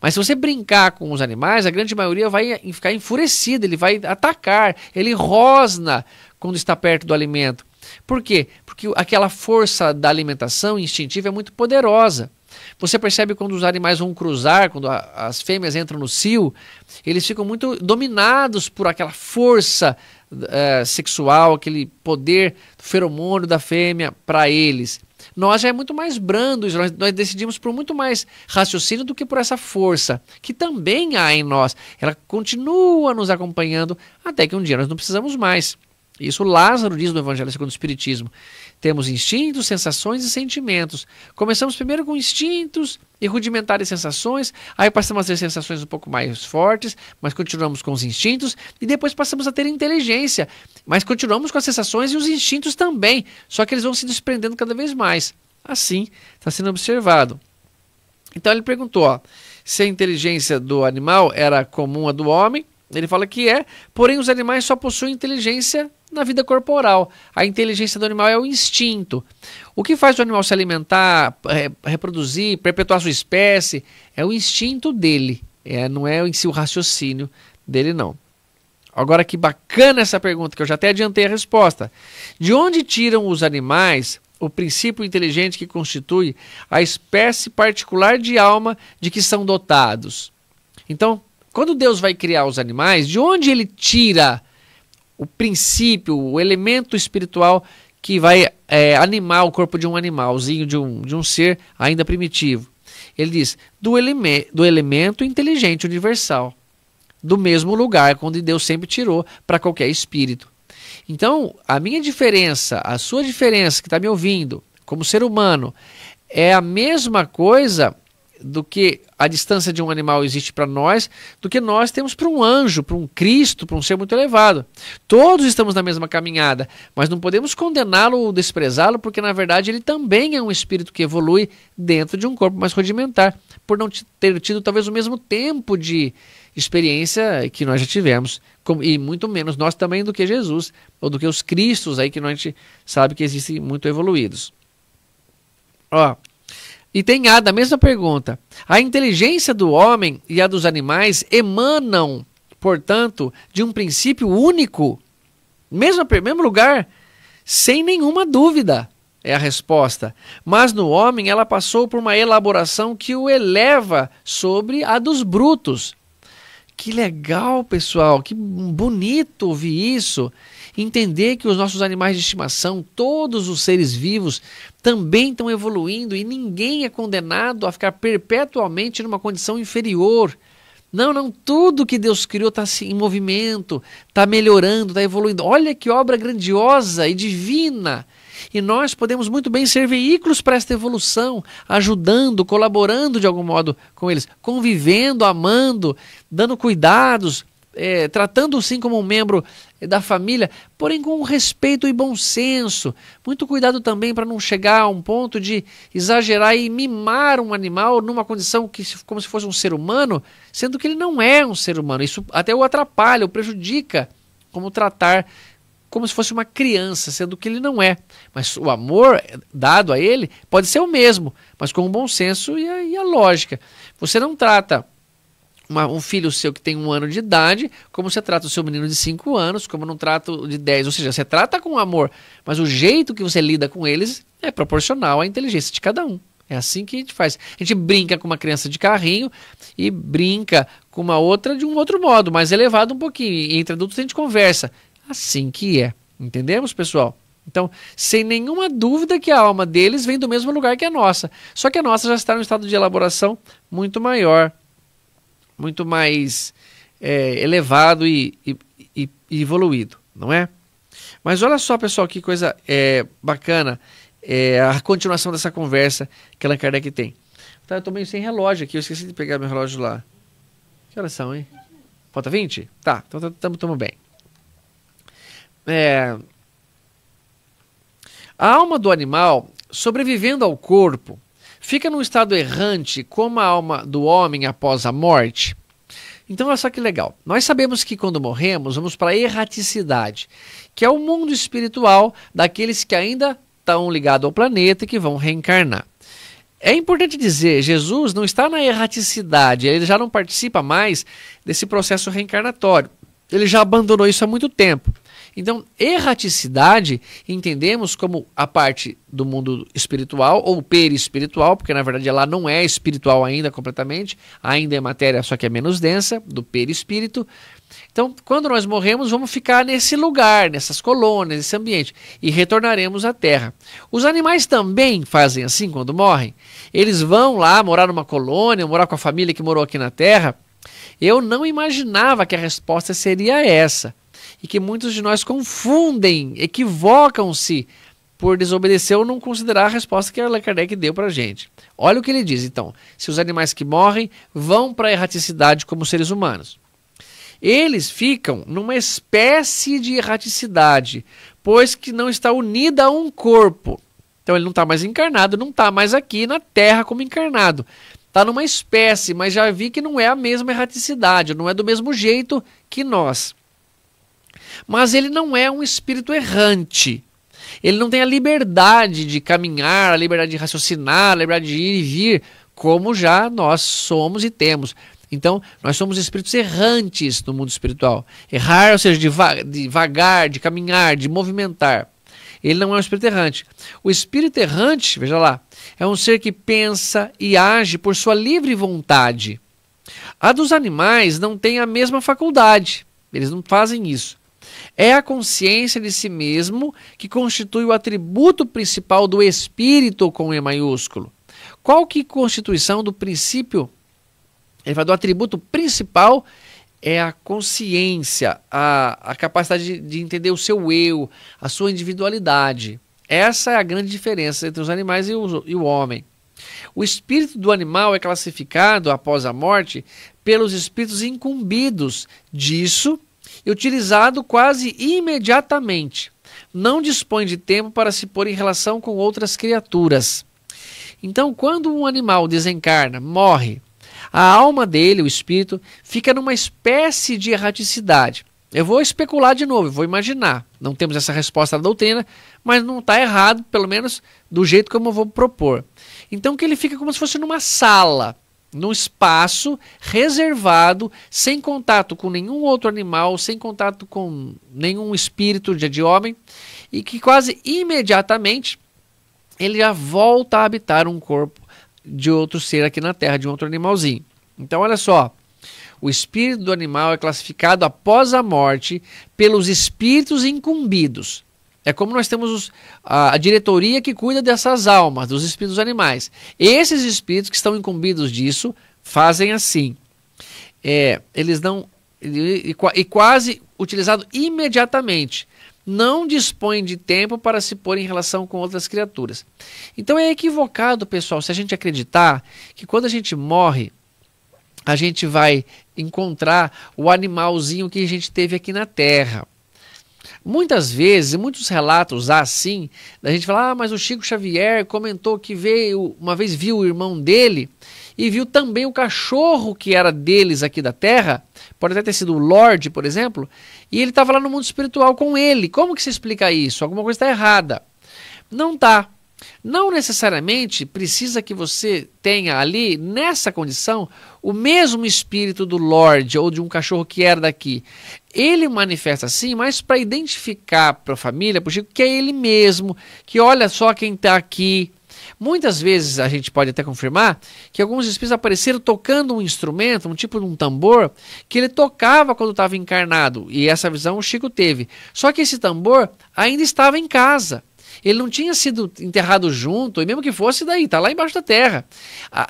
Mas se você brincar com os animais, a grande maioria vai ficar enfurecida, ele vai atacar, ele rosna quando está perto do alimento. Por quê? Porque aquela força da alimentação instintiva é muito poderosa. Você percebe quando os animais vão cruzar, quando a, as fêmeas entram no cio, eles ficam muito dominados por aquela força é, sexual, aquele poder do feromônio da fêmea para eles. Nós já é muito mais brandos nós, nós decidimos por muito mais raciocínio do que por essa força, que também há em nós. Ela continua nos acompanhando até que um dia nós não precisamos mais. Isso Lázaro diz no Evangelho segundo o Espiritismo. Temos instintos, sensações e sentimentos. Começamos primeiro com instintos e rudimentares sensações, aí passamos a ter sensações um pouco mais fortes, mas continuamos com os instintos, e depois passamos a ter inteligência, mas continuamos com as sensações e os instintos também, só que eles vão se desprendendo cada vez mais. Assim está sendo observado. Então ele perguntou ó, se a inteligência do animal era comum à do homem. Ele fala que é, porém os animais só possuem inteligência na vida corporal. A inteligência do animal é o instinto. O que faz o animal se alimentar, reproduzir, perpetuar sua espécie é o instinto dele. É, não é em si o raciocínio dele, não. Agora que bacana essa pergunta, que eu já até adiantei a resposta. De onde tiram os animais o princípio inteligente que constitui a espécie particular de alma de que são dotados? Então, quando Deus vai criar os animais, de onde ele tira o princípio, o elemento espiritual que vai é, animar o corpo de um animalzinho, de um, de um ser ainda primitivo. Ele diz: do, eleme do elemento inteligente universal, do mesmo lugar onde Deus sempre tirou para qualquer espírito. Então, a minha diferença, a sua diferença que está me ouvindo, como ser humano, é a mesma coisa do que a distância de um animal existe para nós, do que nós temos para um anjo, para um Cristo, para um ser muito elevado. Todos estamos na mesma caminhada, mas não podemos condená-lo ou desprezá-lo, porque na verdade ele também é um espírito que evolui dentro de um corpo mais rudimentar, por não ter tido talvez o mesmo tempo de experiência que nós já tivemos, e muito menos nós também do que Jesus, ou do que os Cristos aí que a gente sabe que existem muito evoluídos. Ó, e tem A da mesma pergunta. A inteligência do homem e a dos animais emanam, portanto, de um princípio único, mesmo, mesmo lugar, sem nenhuma dúvida, é a resposta. Mas no homem ela passou por uma elaboração que o eleva sobre a dos brutos. Que legal, pessoal, que bonito ouvir isso entender que os nossos animais de estimação, todos os seres vivos, também estão evoluindo e ninguém é condenado a ficar perpetuamente numa condição inferior. Não, não, tudo que Deus criou está assim, em movimento, está melhorando, está evoluindo. Olha que obra grandiosa e divina! E nós podemos muito bem ser veículos para esta evolução, ajudando, colaborando de algum modo com eles, convivendo, amando, dando cuidados, é, tratando sim como um membro da família, porém com respeito e bom senso. Muito cuidado também para não chegar a um ponto de exagerar e mimar um animal numa condição que como se fosse um ser humano, sendo que ele não é um ser humano. Isso até o atrapalha, o prejudica como tratar como se fosse uma criança, sendo que ele não é. Mas o amor dado a ele pode ser o mesmo, mas com o bom senso e a, e a lógica. Você não trata uma, um filho seu que tem um ano de idade, como você trata o seu menino de cinco anos, como não trata de dez Ou seja, você trata com amor, mas o jeito que você lida com eles é proporcional à inteligência de cada um. É assim que a gente faz. A gente brinca com uma criança de carrinho e brinca com uma outra de um outro modo, mais elevado um pouquinho. Entre adultos a gente conversa. Assim que é. Entendemos, pessoal? Então, sem nenhuma dúvida que a alma deles vem do mesmo lugar que a nossa. Só que a nossa já está em um estado de elaboração muito maior, muito mais é, elevado e, e, e, evoluído, não é? Mas olha só, pessoal, que coisa é, bacana é, a continuação dessa conversa que Allan Kardec tem. Tá, eu estou meio sem relógio aqui, eu esqueci de pegar meu relógio lá. Que horas são, hein? Falta 20? Tá, então estamos tá, tamo bem. É, a alma do animal, sobrevivendo ao corpo, Fica num estado errante como a alma do homem após a morte? Então, olha só que legal. Nós sabemos que quando morremos, vamos para a erraticidade, que é o mundo espiritual daqueles que ainda estão ligados ao planeta e que vão reencarnar. É importante dizer, Jesus não está na erraticidade, ele já não participa mais desse processo reencarnatório. Ele já abandonou isso há muito tempo. Então, erraticidade entendemos como a parte do mundo espiritual ou perispiritual, porque na verdade ela não é espiritual ainda completamente, ainda é matéria, só que é menos densa, do perispírito. Então, quando nós morremos, vamos ficar nesse lugar, nessas colônias, nesse ambiente, e retornaremos à Terra. Os animais também fazem assim quando morrem. Eles vão lá morar numa colônia, morar com a família que morou aqui na Terra. Eu não imaginava que a resposta seria essa e que muitos de nós confundem, equivocam-se por desobedecer ou não considerar a resposta que Allan Kardec deu para a gente. Olha o que ele diz, então. Se os animais que morrem vão para a erraticidade como seres humanos. Eles ficam numa espécie de erraticidade, pois que não está unida a um corpo. Então ele não está mais encarnado, não está mais aqui na Terra como encarnado. Está numa espécie, mas já vi que não é a mesma erraticidade, não é do mesmo jeito que nós. Mas ele não é um espírito errante. Ele não tem a liberdade de caminhar, a liberdade de raciocinar, a liberdade de ir e vir, como já nós somos e temos. Então, nós somos espíritos errantes no mundo espiritual. Errar, ou seja, de, va de vagar, de caminhar, de movimentar. Ele não é um espírito errante. O espírito errante, veja lá, é um ser que pensa e age por sua livre vontade. A dos animais não tem a mesma faculdade. Eles não fazem isso. É a consciência de si mesmo que constitui o atributo principal do espírito com E maiúsculo. Qual que constituição do princípio, do atributo principal é a consciência, a, a capacidade de, de entender o seu eu, a sua individualidade. Essa é a grande diferença entre os animais e o, e o homem. O espírito do animal é classificado após a morte pelos espíritos incumbidos disso e utilizado quase imediatamente. Não dispõe de tempo para se pôr em relação com outras criaturas. Então, quando um animal desencarna, morre, a alma dele, o espírito, fica numa espécie de erraticidade. Eu vou especular de novo, vou imaginar. Não temos essa resposta da doutrina, mas não está errado, pelo menos do jeito como eu vou propor. Então que ele fica como se fosse numa sala num espaço reservado, sem contato com nenhum outro animal, sem contato com nenhum espírito de, de homem, e que quase imediatamente ele já volta a habitar um corpo de outro ser aqui na Terra, de um outro animalzinho. Então, olha só. O espírito do animal é classificado após a morte pelos espíritos incumbidos é como nós temos os, a, a, diretoria que cuida dessas almas, dos espíritos animais. Esses espíritos que estão incumbidos disso fazem assim. É, eles não. E, e, e quase utilizado imediatamente. Não dispõem de tempo para se pôr em relação com outras criaturas. Então é equivocado, pessoal, se a gente acreditar que quando a gente morre, a gente vai encontrar o animalzinho que a gente teve aqui na Terra. Muitas vezes, muitos relatos assim, da gente falar, ah, mas o Chico Xavier comentou que veio, uma vez viu o irmão dele e viu também o cachorro que era deles aqui da terra, pode até ter sido o Lorde, por exemplo, e ele estava lá no mundo espiritual com ele. Como que se explica isso? Alguma coisa está errada. Não tá. Não necessariamente precisa que você tenha ali, nessa condição, o mesmo espírito do Lorde ou de um cachorro que era daqui. Ele manifesta assim, mas para identificar para a família, para o Chico, que é ele mesmo, que olha só quem está aqui. Muitas vezes a gente pode até confirmar que alguns espíritos apareceram tocando um instrumento, um tipo de um tambor, que ele tocava quando estava encarnado. E essa visão o Chico teve. Só que esse tambor ainda estava em casa. Ele não tinha sido enterrado junto, e mesmo que fosse, daí, está lá embaixo da terra.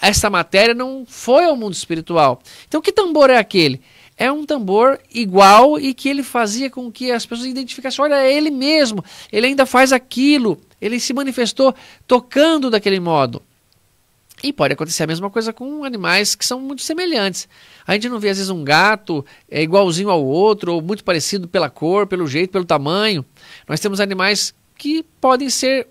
Essa matéria não foi ao mundo espiritual. Então, que tambor é aquele? é um tambor igual e que ele fazia com que as pessoas identificassem: olha, é ele mesmo, ele ainda faz aquilo, ele se manifestou tocando daquele modo. E pode acontecer a mesma coisa com animais que são muito semelhantes. A gente não vê, às vezes, um gato é igualzinho ao outro, ou muito parecido pela cor, pelo jeito, pelo tamanho. Nós temos animais que podem ser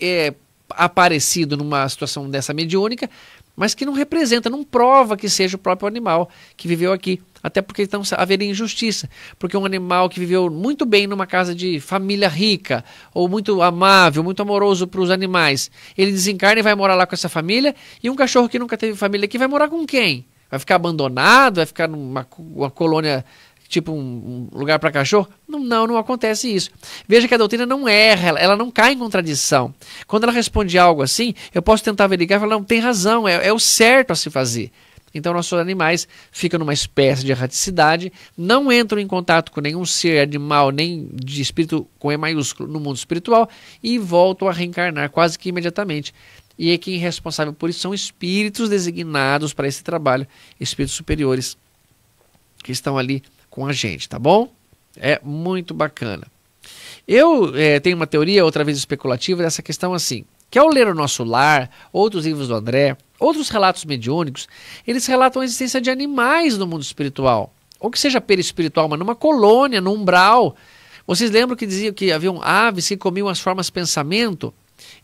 é, aparecido numa situação dessa mediúnica, mas que não representa, não prova que seja o próprio animal que viveu aqui até porque então haveria injustiça, porque um animal que viveu muito bem numa casa de família rica, ou muito amável, muito amoroso para os animais, ele desencarna e vai morar lá com essa família, e um cachorro que nunca teve família aqui vai morar com quem? Vai ficar abandonado? Vai ficar numa uma colônia tipo um, um lugar para cachorro? Não, não, não acontece isso. Veja que a doutrina não erra, ela, ela, não cai em contradição. Quando ela responde algo assim, eu posso tentar verificar e falar, não, tem razão, é, é o certo a se fazer. Então nossos animais ficam numa espécie de erraticidade, não entram em contato com nenhum ser animal, nem de espírito com E maiúsculo no mundo espiritual e voltam a reencarnar quase que imediatamente. E é quem é responsável por isso são espíritos designados para esse trabalho, espíritos superiores que estão ali com a gente, tá bom? É muito bacana. Eu é, tenho uma teoria, outra vez especulativa, dessa questão assim, que ao ler o nosso lar, outros livros do André, Outros relatos mediúnicos, eles relatam a existência de animais no mundo espiritual, ou que seja perispiritual, mas numa colônia, num umbral. Vocês lembram que diziam que haviam aves que comiam as formas pensamento?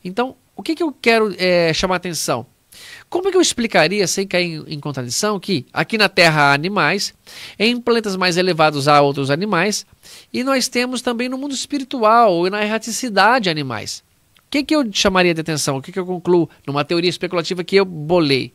Então, o que, que eu quero é, chamar atenção? Como é que eu explicaria, sem cair em, em contradição, que aqui na Terra há animais, em planetas mais elevados há outros animais, e nós temos também no mundo espiritual e na erraticidade animais? que, que eu chamaria de atenção? O que, que eu concluo numa teoria especulativa que eu bolei?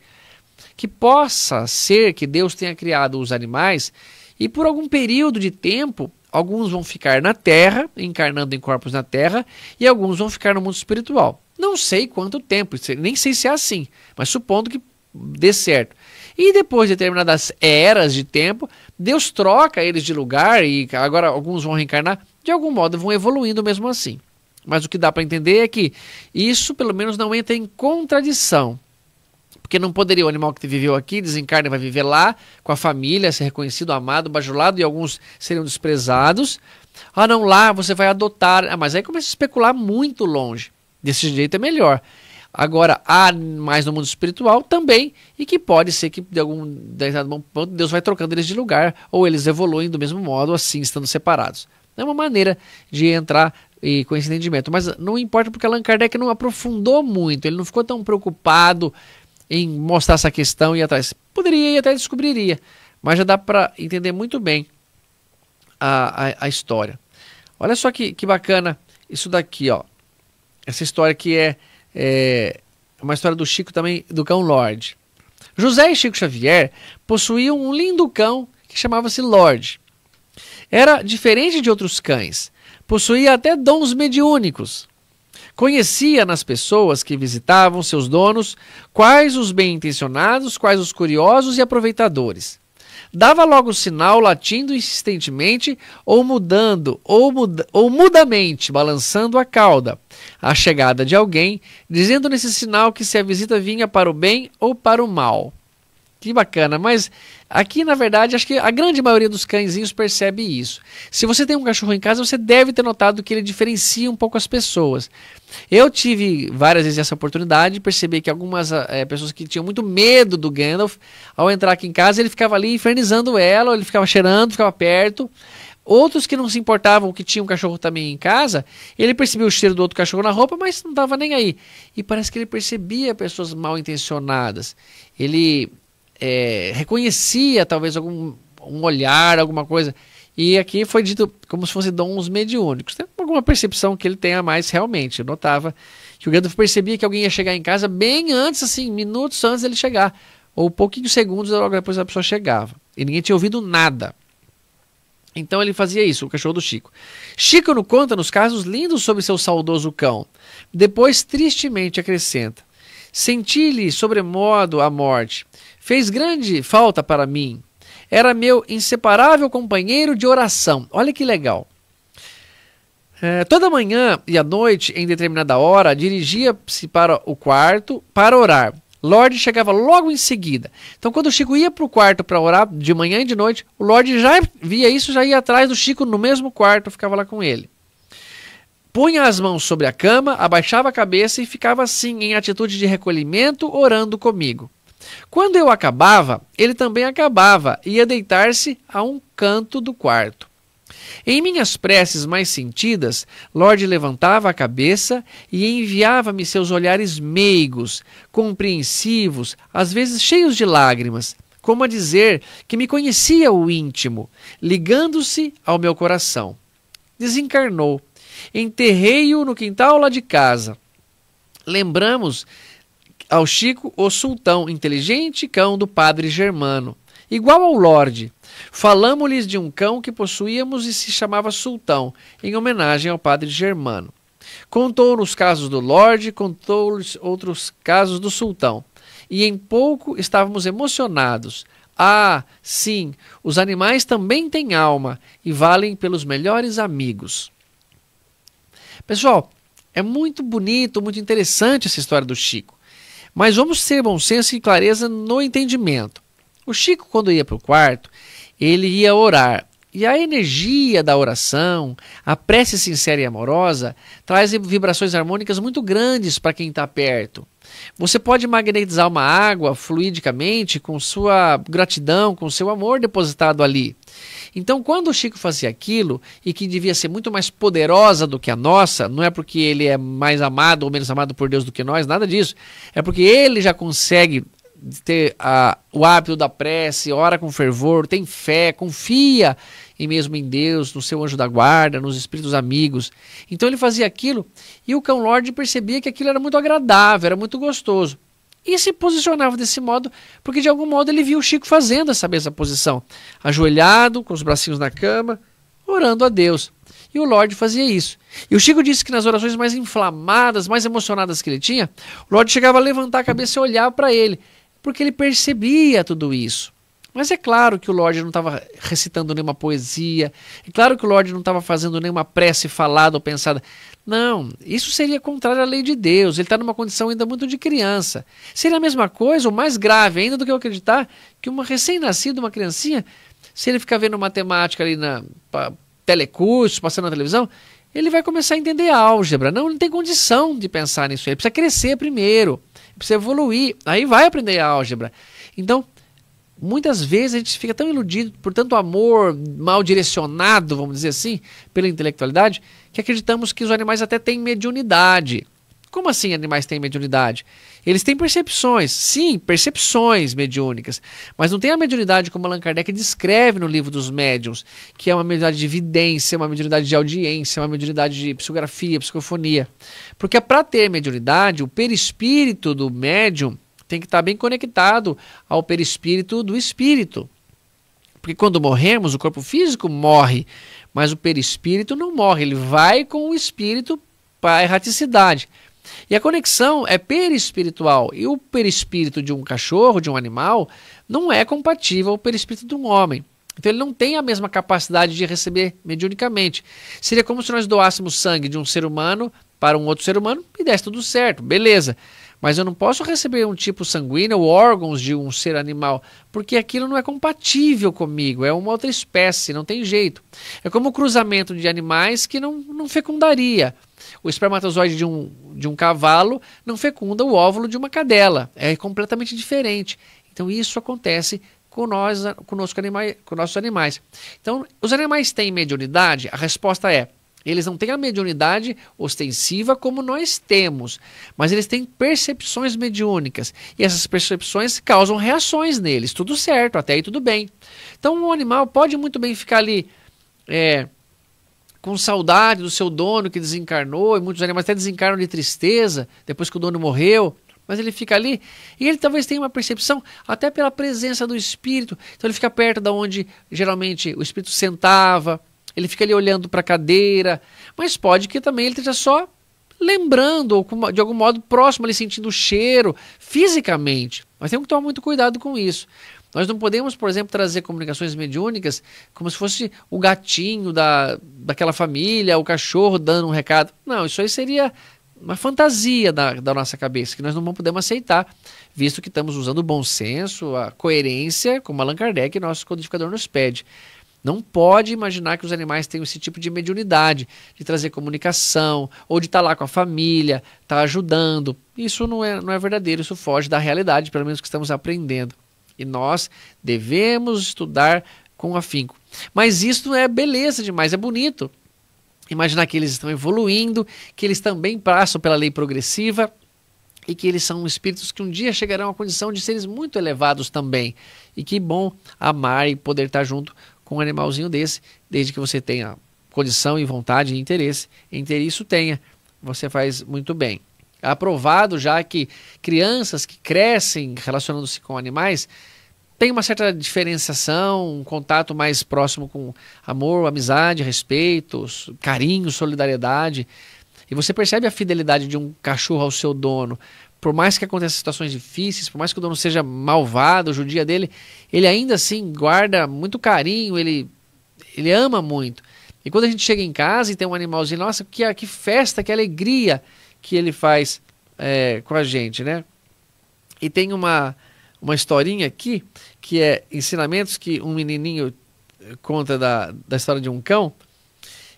Que possa ser que Deus tenha criado os animais e por algum período de tempo, alguns vão ficar na terra, encarnando em corpos na terra, e alguns vão ficar no mundo espiritual. Não sei quanto tempo, nem sei se é assim, mas supondo que dê certo. E depois de determinadas eras de tempo, Deus troca eles de lugar e agora alguns vão reencarnar, de algum modo vão evoluindo mesmo assim. Mas o que dá para entender é que isso, pelo menos, não entra em contradição. Porque não poderia o animal que viveu aqui desencarne e vai viver lá com a família, ser reconhecido, amado, bajulado e alguns seriam desprezados. Ah, não, lá você vai adotar. Ah, mas aí começa a especular muito longe. Desse jeito é melhor. Agora, há mais no mundo espiritual também, e que pode ser que de algum determinado ponto Deus vai trocando eles de lugar, ou eles evoluem do mesmo modo, assim, estando separados. É uma maneira de entrar e com esse entendimento. Mas não importa porque Allan Kardec não aprofundou muito, ele não ficou tão preocupado em mostrar essa questão e atrás. Poderia e até descobriria, mas já dá para entender muito bem a, a, a, história. Olha só que, que bacana isso daqui, ó. Essa história que é, é uma história do Chico também, do cão Lorde. José e Chico Xavier possuíam um lindo cão que chamava-se Lorde. Era diferente de outros cães Possuía até dons mediúnicos. Conhecia nas pessoas que visitavam seus donos quais os bem-intencionados, quais os curiosos e aproveitadores. Dava logo o sinal latindo insistentemente ou mudando ou, muda, ou mudamente balançando a cauda a chegada de alguém, dizendo nesse sinal que se a visita vinha para o bem ou para o mal. Que bacana, mas aqui na verdade acho que a grande maioria dos cãezinhos percebe isso. Se você tem um cachorro em casa, você deve ter notado que ele diferencia um pouco as pessoas. Eu tive várias vezes essa oportunidade de perceber que algumas é, pessoas que tinham muito medo do Gandalf, ao entrar aqui em casa, ele ficava ali infernizando ela, ele ficava cheirando, ficava perto. Outros que não se importavam, que tinham um cachorro também em casa, ele percebia o cheiro do outro cachorro na roupa, mas não estava nem aí. E parece que ele percebia pessoas mal intencionadas. Ele é, reconhecia talvez algum um olhar, alguma coisa. E aqui foi dito como se fossem dons mediúnicos. Tem alguma percepção que ele tenha mais realmente. Eu notava que o Gandalf percebia que alguém ia chegar em casa bem antes, assim, minutos antes dele chegar. Ou pouquinhos segundos logo depois a pessoa chegava. E ninguém tinha ouvido nada. Então ele fazia isso, o cachorro do Chico. Chico não conta nos casos lindos sobre seu saudoso cão. Depois, tristemente, acrescenta: Senti-lhe sobremodo a morte. Fez grande falta para mim. Era meu inseparável companheiro de oração. Olha que legal. É, toda manhã e à noite, em determinada hora, dirigia-se para o quarto para orar. Lorde chegava logo em seguida. Então, quando o Chico ia para o quarto para orar de manhã e de noite, o Lorde já via isso, já ia atrás do Chico no mesmo quarto, ficava lá com ele. Punha as mãos sobre a cama, abaixava a cabeça e ficava assim, em atitude de recolhimento, orando comigo. Quando eu acabava, ele também acabava e ia deitar-se a um canto do quarto. Em minhas preces mais sentidas, Lorde levantava a cabeça e enviava-me seus olhares meigos, compreensivos, às vezes cheios de lágrimas, como a dizer que me conhecia o íntimo, ligando-se ao meu coração. Desencarnou. Enterrei-o no quintal lá de casa. Lembramos ao Chico o sultão inteligente cão do padre Germano, igual ao Lorde. Falamos-lhes de um cão que possuíamos e se chamava Sultão, em homenagem ao padre Germano. Contou-nos casos do Lorde, contou-lhes outros casos do Sultão. E em pouco estávamos emocionados. Ah, sim, os animais também têm alma e valem pelos melhores amigos. Pessoal, é muito bonito, muito interessante essa história do Chico. Mas vamos ter bom senso e clareza no entendimento. O Chico, quando ia para o quarto, ele ia orar. E a energia da oração, a prece sincera e amorosa, traz vibrações harmônicas muito grandes para quem está perto. Você pode magnetizar uma água fluidicamente com sua gratidão, com seu amor depositado ali. Então, quando o Chico fazia aquilo, e que devia ser muito mais poderosa do que a nossa, não é porque ele é mais amado ou menos amado por Deus do que nós, nada disso. É porque ele já consegue ter o hábito da prece, ora com fervor, tem fé, confia e mesmo em Deus, no seu anjo da guarda, nos espíritos amigos. Então ele fazia aquilo e o cão Lorde percebia que aquilo era muito agradável, era muito gostoso. E se posicionava desse modo, porque de algum modo ele via o Chico fazendo essa mesma posição, ajoelhado, com os bracinhos na cama, orando a Deus. E o Lorde fazia isso. E o Chico disse que nas orações mais inflamadas, mais emocionadas que ele tinha, o Lorde chegava a levantar a cabeça e olhar para ele porque ele percebia tudo isso. Mas é claro que o Lorde não estava recitando nenhuma poesia, é claro que o Lorde não estava fazendo nenhuma prece falada ou pensada. Não, isso seria contrário à lei de Deus. Ele está numa condição ainda muito de criança. Seria a mesma coisa, ou mais grave ainda do que eu acreditar que uma recém-nascida, uma criancinha, se ele ficar vendo matemática ali na telecurso, passando na televisão, ele vai começar a entender álgebra. Não, não tem condição de pensar nisso aí. Ele precisa crescer primeiro, precisa evoluir. Aí vai aprender álgebra. Então, muitas vezes a gente fica tão iludido por tanto amor mal direcionado, vamos dizer assim, pela intelectualidade, que acreditamos que os animais até têm mediunidade. Como assim animais têm mediunidade? Eles têm percepções, sim, percepções mediúnicas, mas não tem a mediunidade como Allan Kardec descreve no livro dos médiuns, que é uma mediunidade de vidência, uma mediunidade de audiência, uma mediunidade de psicografia, psicofonia. Porque é para ter mediunidade, o perispírito do médium tem que estar tá bem conectado ao perispírito do espírito. Porque quando morremos, o corpo físico morre, mas o perispírito não morre, ele vai com o espírito para a erraticidade. E a conexão é perispiritual. E o perispírito de um cachorro, de um animal, não é compatível o perispírito de um homem. Então ele não tem a mesma capacidade de receber mediunicamente. Seria como se nós doássemos sangue de um ser humano para um outro ser humano e desse tudo certo, beleza. Mas eu não posso receber um tipo sanguíneo ou órgãos de um ser animal, porque aquilo não é compatível comigo, é uma outra espécie, não tem jeito. É como o cruzamento de animais que não, não fecundaria. O espermatozoide de um, de um cavalo não fecunda o óvulo de uma cadela. É completamente diferente. Então, isso acontece com, nós, conosco animais, com nossos animais. Então, os animais têm mediunidade? A resposta é: eles não têm a mediunidade ostensiva como nós temos, mas eles têm percepções mediúnicas. E essas percepções causam reações neles. Tudo certo, até aí tudo bem. Então, um animal pode muito bem ficar ali. É, com saudade do seu dono que desencarnou, e muitos animais até desencarnam de tristeza depois que o dono morreu, mas ele fica ali e ele talvez tenha uma percepção até pela presença do espírito. Então ele fica perto da onde geralmente o espírito sentava, ele fica ali olhando para a cadeira, mas pode que também ele esteja só lembrando ou de algum modo próximo ali sentindo o cheiro fisicamente. Mas tem que tomar muito cuidado com isso. Nós não podemos, por exemplo, trazer comunicações mediúnicas como se fosse o gatinho da, daquela família, o cachorro dando um recado. Não, isso aí seria uma fantasia da, da nossa cabeça, que nós não podemos aceitar, visto que estamos usando o bom senso, a coerência, como Allan Kardec, nosso codificador, nos pede. Não pode imaginar que os animais tenham esse tipo de mediunidade, de trazer comunicação, ou de estar tá lá com a família, estar tá ajudando. Isso não é, não é verdadeiro, isso foge da realidade, pelo menos que estamos aprendendo. E nós devemos estudar com afinco. Mas isso é beleza demais, é bonito. Imaginar que eles estão evoluindo, que eles também passam pela lei progressiva e que eles são espíritos que um dia chegarão à condição de seres muito elevados também. E que bom amar e poder estar junto com um animalzinho desse, desde que você tenha condição e vontade e interesse em ter isso, tenha. Você faz muito bem aprovado já que crianças que crescem relacionando-se com animais têm uma certa diferenciação, um contato mais próximo com amor, amizade, respeito, carinho, solidariedade. E você percebe a fidelidade de um cachorro ao seu dono. Por mais que aconteçam situações difíceis, por mais que o dono seja malvado, judia dele, ele ainda assim guarda muito carinho, ele, ele ama muito. E quando a gente chega em casa e tem um animalzinho, nossa, que, que festa, que alegria! que ele faz é, com a gente, né? E tem uma, uma historinha aqui que é ensinamentos que um menininho eh, conta da, da história de um cão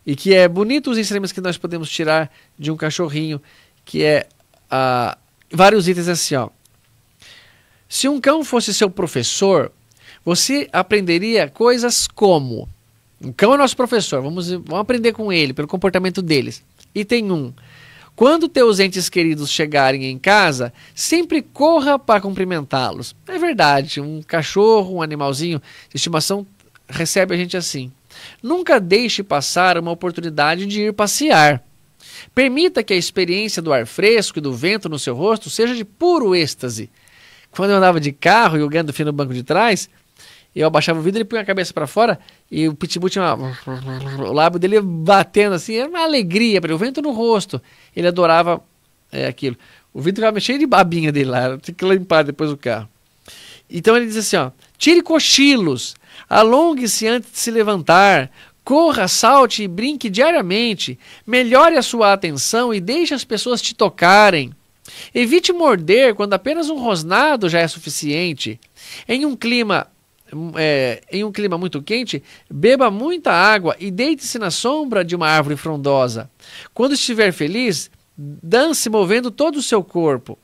e que é bonito os ensinamentos que nós podemos tirar de um cachorrinho, que é ah, vários itens assim, ó. Se um cão fosse seu professor, você aprenderia coisas como... Um cão é nosso professor, vamos, vamos aprender com ele, pelo comportamento deles. E tem um, quando teus entes queridos chegarem em casa, sempre corra para cumprimentá-los. É verdade, um cachorro, um animalzinho de estimação recebe a gente assim. Nunca deixe passar uma oportunidade de ir passear. Permita que a experiência do ar fresco e do vento no seu rosto seja de puro êxtase. Quando eu andava de carro e o Gandalf no banco de trás, eu abaixava o vidro, e punha a cabeça para fora e o pitbull tinha uma... o lábio dele batendo assim, era uma alegria para o vento no rosto ele adorava é, aquilo. O vidro estava cheio de babinha dele lá, tem que limpar depois o carro. Então ele diz assim: ó, tire cochilos, alongue-se antes de se levantar, corra, salte e brinque diariamente, melhore a sua atenção e deixe as pessoas te tocarem. Evite morder quando apenas um rosnado já é suficiente. Em um clima é, em um clima muito quente, beba muita água e deite-se na sombra de uma árvore frondosa. Quando estiver feliz, dance movendo todo o seu corpo.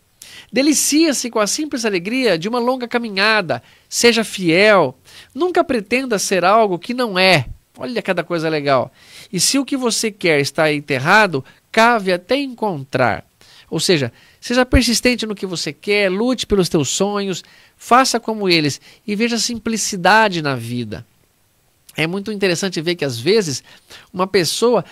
Delicia-se com a simples alegria de uma longa caminhada. Seja fiel. Nunca pretenda ser algo que não é. Olha cada coisa legal. E se o que você quer está enterrado, cave até encontrar. Ou seja, Seja persistente no que você quer, lute pelos teus sonhos, faça como eles e veja a simplicidade na vida. É muito interessante ver que às vezes uma pessoa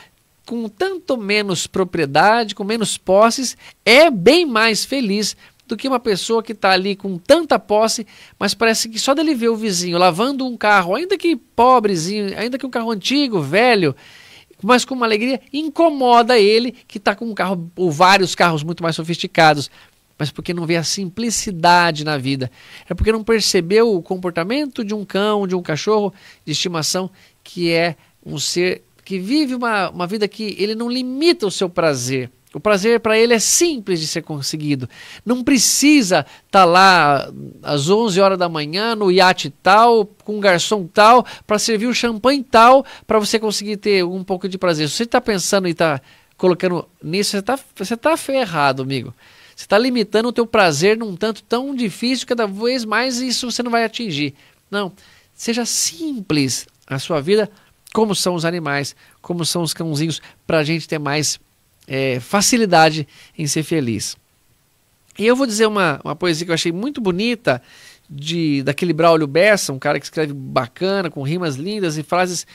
com tanto menos propriedade, com menos posses, é bem mais feliz do que uma pessoa que está ali com tanta posse, mas parece que só dele ver o vizinho lavando um carro, ainda que pobrezinho, ainda que um carro antigo, velho, mas com uma alegria incomoda ele que está com um carro ou vários carros muito mais sofisticados, mas porque não vê a simplicidade na vida. É porque não percebeu o comportamento de um cão, de um cachorro de estimação, que é um ser que vive uma, uma vida que ele não limita o seu prazer. O prazer para ele é simples de ser conseguido. Não precisa estar tá lá às 11 horas da manhã no iate tal, com um garçom tal, para servir o champanhe tal, para você conseguir ter um pouco de prazer. Se você está pensando e está colocando nisso, você está você tá ferrado, amigo. Você está limitando o teu prazer num tanto tão difícil, cada vez mais isso você não vai atingir. Não, seja simples a sua vida, como são os animais, como são os cãozinhos, para a gente ter mais é, facilidade em ser feliz. E eu vou dizer uma, uma poesia que eu achei muito bonita, de daquele Braulio Bessa, um cara que escreve bacana, com rimas lindas e frases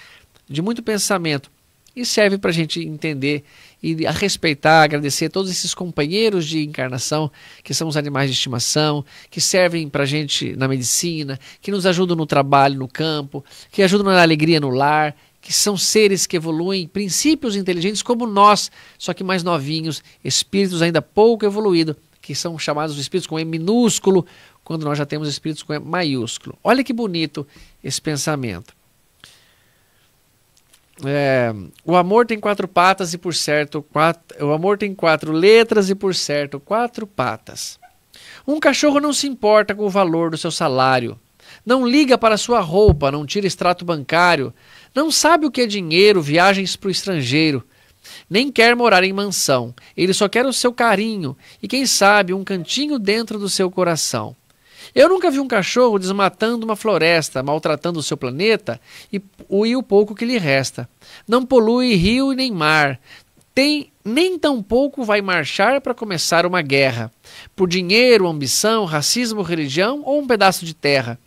de muito pensamento. E serve para a gente entender e a respeitar, agradecer a todos esses companheiros de encarnação, que são os animais de estimação, que servem para a gente na medicina, que nos ajudam no trabalho, no campo, que ajudam na alegria no lar, que são seres que evoluem, princípios inteligentes como nós, só que mais novinhos, espíritos ainda pouco evoluídos, que são chamados de espíritos com E minúsculo, quando nós já temos espíritos com E maiúsculo. Olha que bonito esse pensamento. É, o amor tem quatro patas e por certo quatro, o amor tem quatro letras e por certo quatro patas. Um cachorro não se importa com o valor do seu salário. Não liga para sua roupa, não tira extrato bancário, não sabe o que é dinheiro, viagens para o estrangeiro. Nem quer morar em mansão, ele só quer o seu carinho e, quem sabe, um cantinho dentro do seu coração. Eu nunca vi um cachorro desmatando uma floresta, maltratando o seu planeta e o, e o pouco que lhe resta. Não polui rio nem mar. Tem, nem tampouco vai marchar para começar uma guerra. Por dinheiro, ambição, racismo, religião ou um pedaço de terra.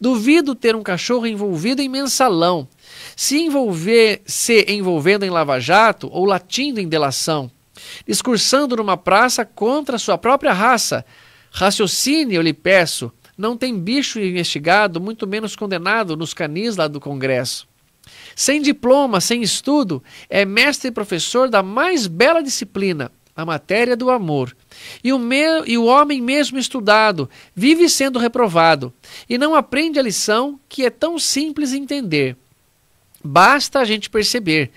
Duvido ter um cachorro envolvido em mensalão. Se envolver, se envolvendo em lava-jato ou latindo em delação, discursando numa praça contra sua própria raça. Raciocine, eu lhe peço. Não tem bicho investigado, muito menos condenado nos canis lá do Congresso. Sem diploma, sem estudo, é mestre e professor da mais bela disciplina a matéria do amor. E o, me e o homem, mesmo estudado, vive sendo reprovado e não aprende a lição que é tão simples entender. Basta a gente perceber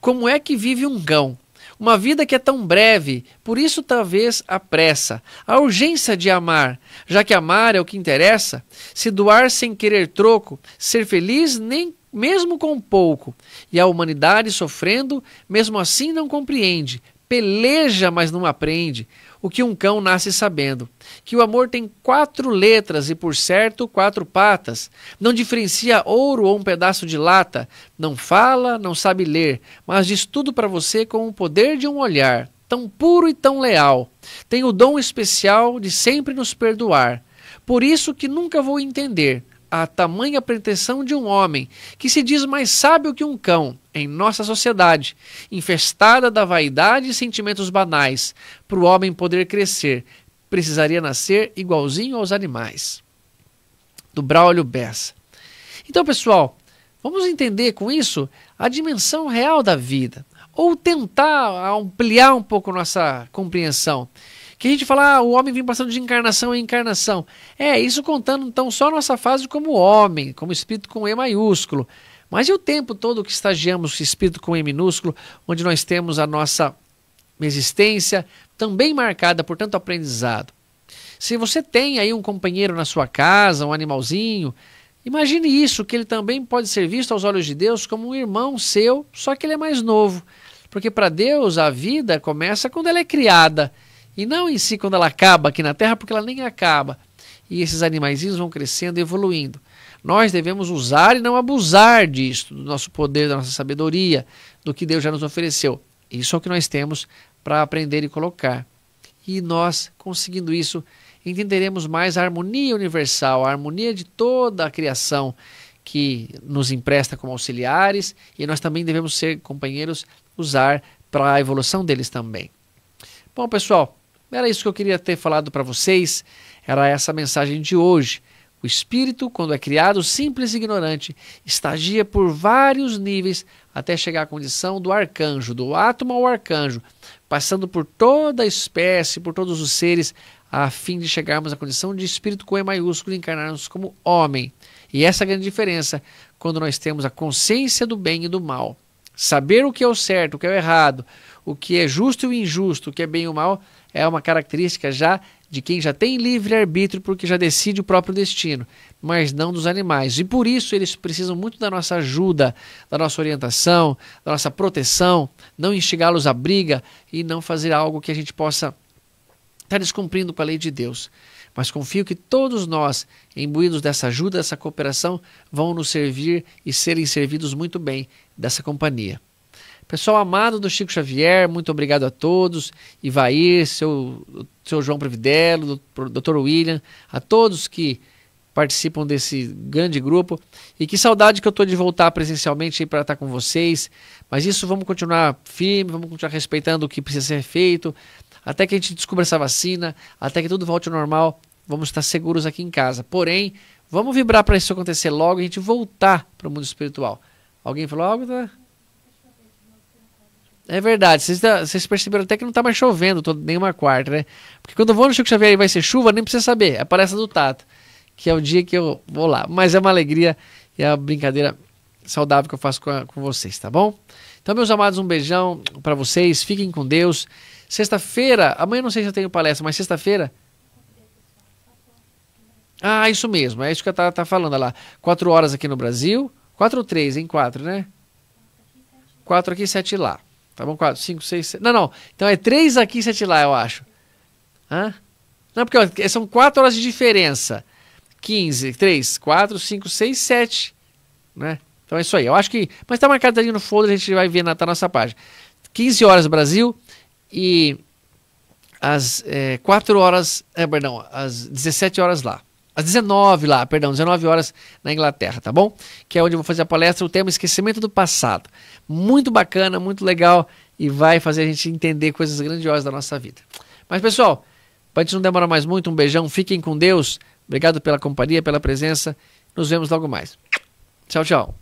como é que vive um cão. Uma vida que é tão breve, por isso talvez a pressa, a urgência de amar, já que amar é o que interessa, se doar sem querer troco, ser feliz nem mesmo com pouco, e a humanidade sofrendo, mesmo assim não compreende, peleja, mas não aprende, o que um cão nasce sabendo. Que o amor tem quatro letras e, por certo, quatro patas. Não diferencia ouro ou um pedaço de lata. Não fala, não sabe ler, mas diz tudo para você com o poder de um olhar, tão puro e tão leal. Tem o dom especial de sempre nos perdoar. Por isso que nunca vou entender a tamanha pretensão de um homem, que se diz mais sábio que um cão, em nossa sociedade, infestada da vaidade e sentimentos banais, para o homem poder crescer, precisaria nascer igualzinho aos animais. Do Braulio Bessa. Então, pessoal, vamos entender com isso a dimensão real da vida, ou tentar ampliar um pouco nossa compreensão. Que a gente fala, ah, o homem vem passando de encarnação em encarnação. É, isso contando então só nossa fase como homem, como espírito com E maiúsculo. Mas e o tempo todo que estagiamos espírito com E minúsculo, onde nós temos a nossa existência também marcada por tanto aprendizado? Se você tem aí um companheiro na sua casa, um animalzinho, imagine isso, que ele também pode ser visto aos olhos de Deus como um irmão seu, só que ele é mais novo. Porque para Deus a vida começa quando ela é criada. E não em si quando ela acaba aqui na Terra, porque ela nem acaba. E esses animaizinhos vão crescendo e evoluindo. Nós devemos usar e não abusar disto, do nosso poder, da nossa sabedoria, do que Deus já nos ofereceu. Isso é o que nós temos para aprender e colocar. E nós, conseguindo isso, entenderemos mais a harmonia universal, a harmonia de toda a criação que nos empresta como auxiliares, e nós também devemos ser companheiros, usar para a evolução deles também. Bom, pessoal, era isso que eu queria ter falado para vocês. Era essa mensagem de hoje. O espírito, quando é criado simples e ignorante, estagia por vários níveis até chegar à condição do arcanjo, do átomo ao arcanjo, passando por toda a espécie, por todos os seres, a fim de chegarmos à condição de espírito com E maiúsculo e encarnarmos como homem. E essa é a grande diferença quando nós temos a consciência do bem e do mal. Saber o que é o certo, o que é o errado, o que é justo e o injusto, o que é bem e o mal, é uma característica já de quem já tem livre-arbítrio porque já decide o próprio destino, mas não dos animais. E por isso eles precisam muito da nossa ajuda, da nossa orientação, da nossa proteção, não instigá-los à briga e não fazer algo que a gente possa estar tá descumprindo com a lei de Deus. Mas confio que todos nós, imbuídos dessa ajuda, dessa cooperação, vão nos servir e serem servidos muito bem dessa companhia. Pessoal amado do Chico Xavier, muito obrigado a todos. Ivair, seu, seu João Previdelo, doutor William, a todos que participam desse grande grupo. E que saudade que eu estou de voltar presencialmente para estar com vocês. Mas isso vamos continuar firme, vamos continuar respeitando o que precisa ser feito. Até que a gente descubra essa vacina, até que tudo volte ao normal, vamos estar seguros aqui em casa. Porém, vamos vibrar para isso acontecer logo e a gente voltar para o mundo espiritual. Alguém falou algo? Tá? É verdade. Tá, vocês, perceberam até que não está mais chovendo todo, nenhuma quarta, né? Porque quando eu vou no Chico Xavier e vai ser chuva, nem precisa saber. É palestra do Tato, que é o dia que eu vou lá. Mas é uma alegria e é uma brincadeira saudável que eu faço com, a, com vocês, tá bom? Então, meus amados, um beijão para vocês. Fiquem com Deus. Sexta-feira, amanhã não sei se eu tenho palestra, mas sexta-feira. Ah, isso mesmo. É isso que eu tava, tá falando lá. Quatro horas aqui no Brasil. Quatro ou três, em quatro, né? Quatro aqui, sete lá. Tá bom? 4, 5, 6, 7. Não, não. Então é 3 aqui e 7 lá, eu acho. Hã? Não, porque ó, são 4 horas de diferença. 15, 3, 4, 5, 6, 7. Né? Então é isso aí. Eu acho que. Mas tá marcado ali no folder, a gente vai ver na tá nossa página. 15 horas Brasil e às é, 4 horas. É, perdão, às 17 horas lá às 19 lá, perdão, 19 horas na Inglaterra, tá bom? Que é onde eu vou fazer a palestra, o tema Esquecimento do Passado. Muito bacana, muito legal e vai fazer a gente entender coisas grandiosas da nossa vida. Mas pessoal, para a gente não demorar mais muito, um beijão, fiquem com Deus. Obrigado pela companhia, pela presença. Nos vemos logo mais. Tchau, tchau.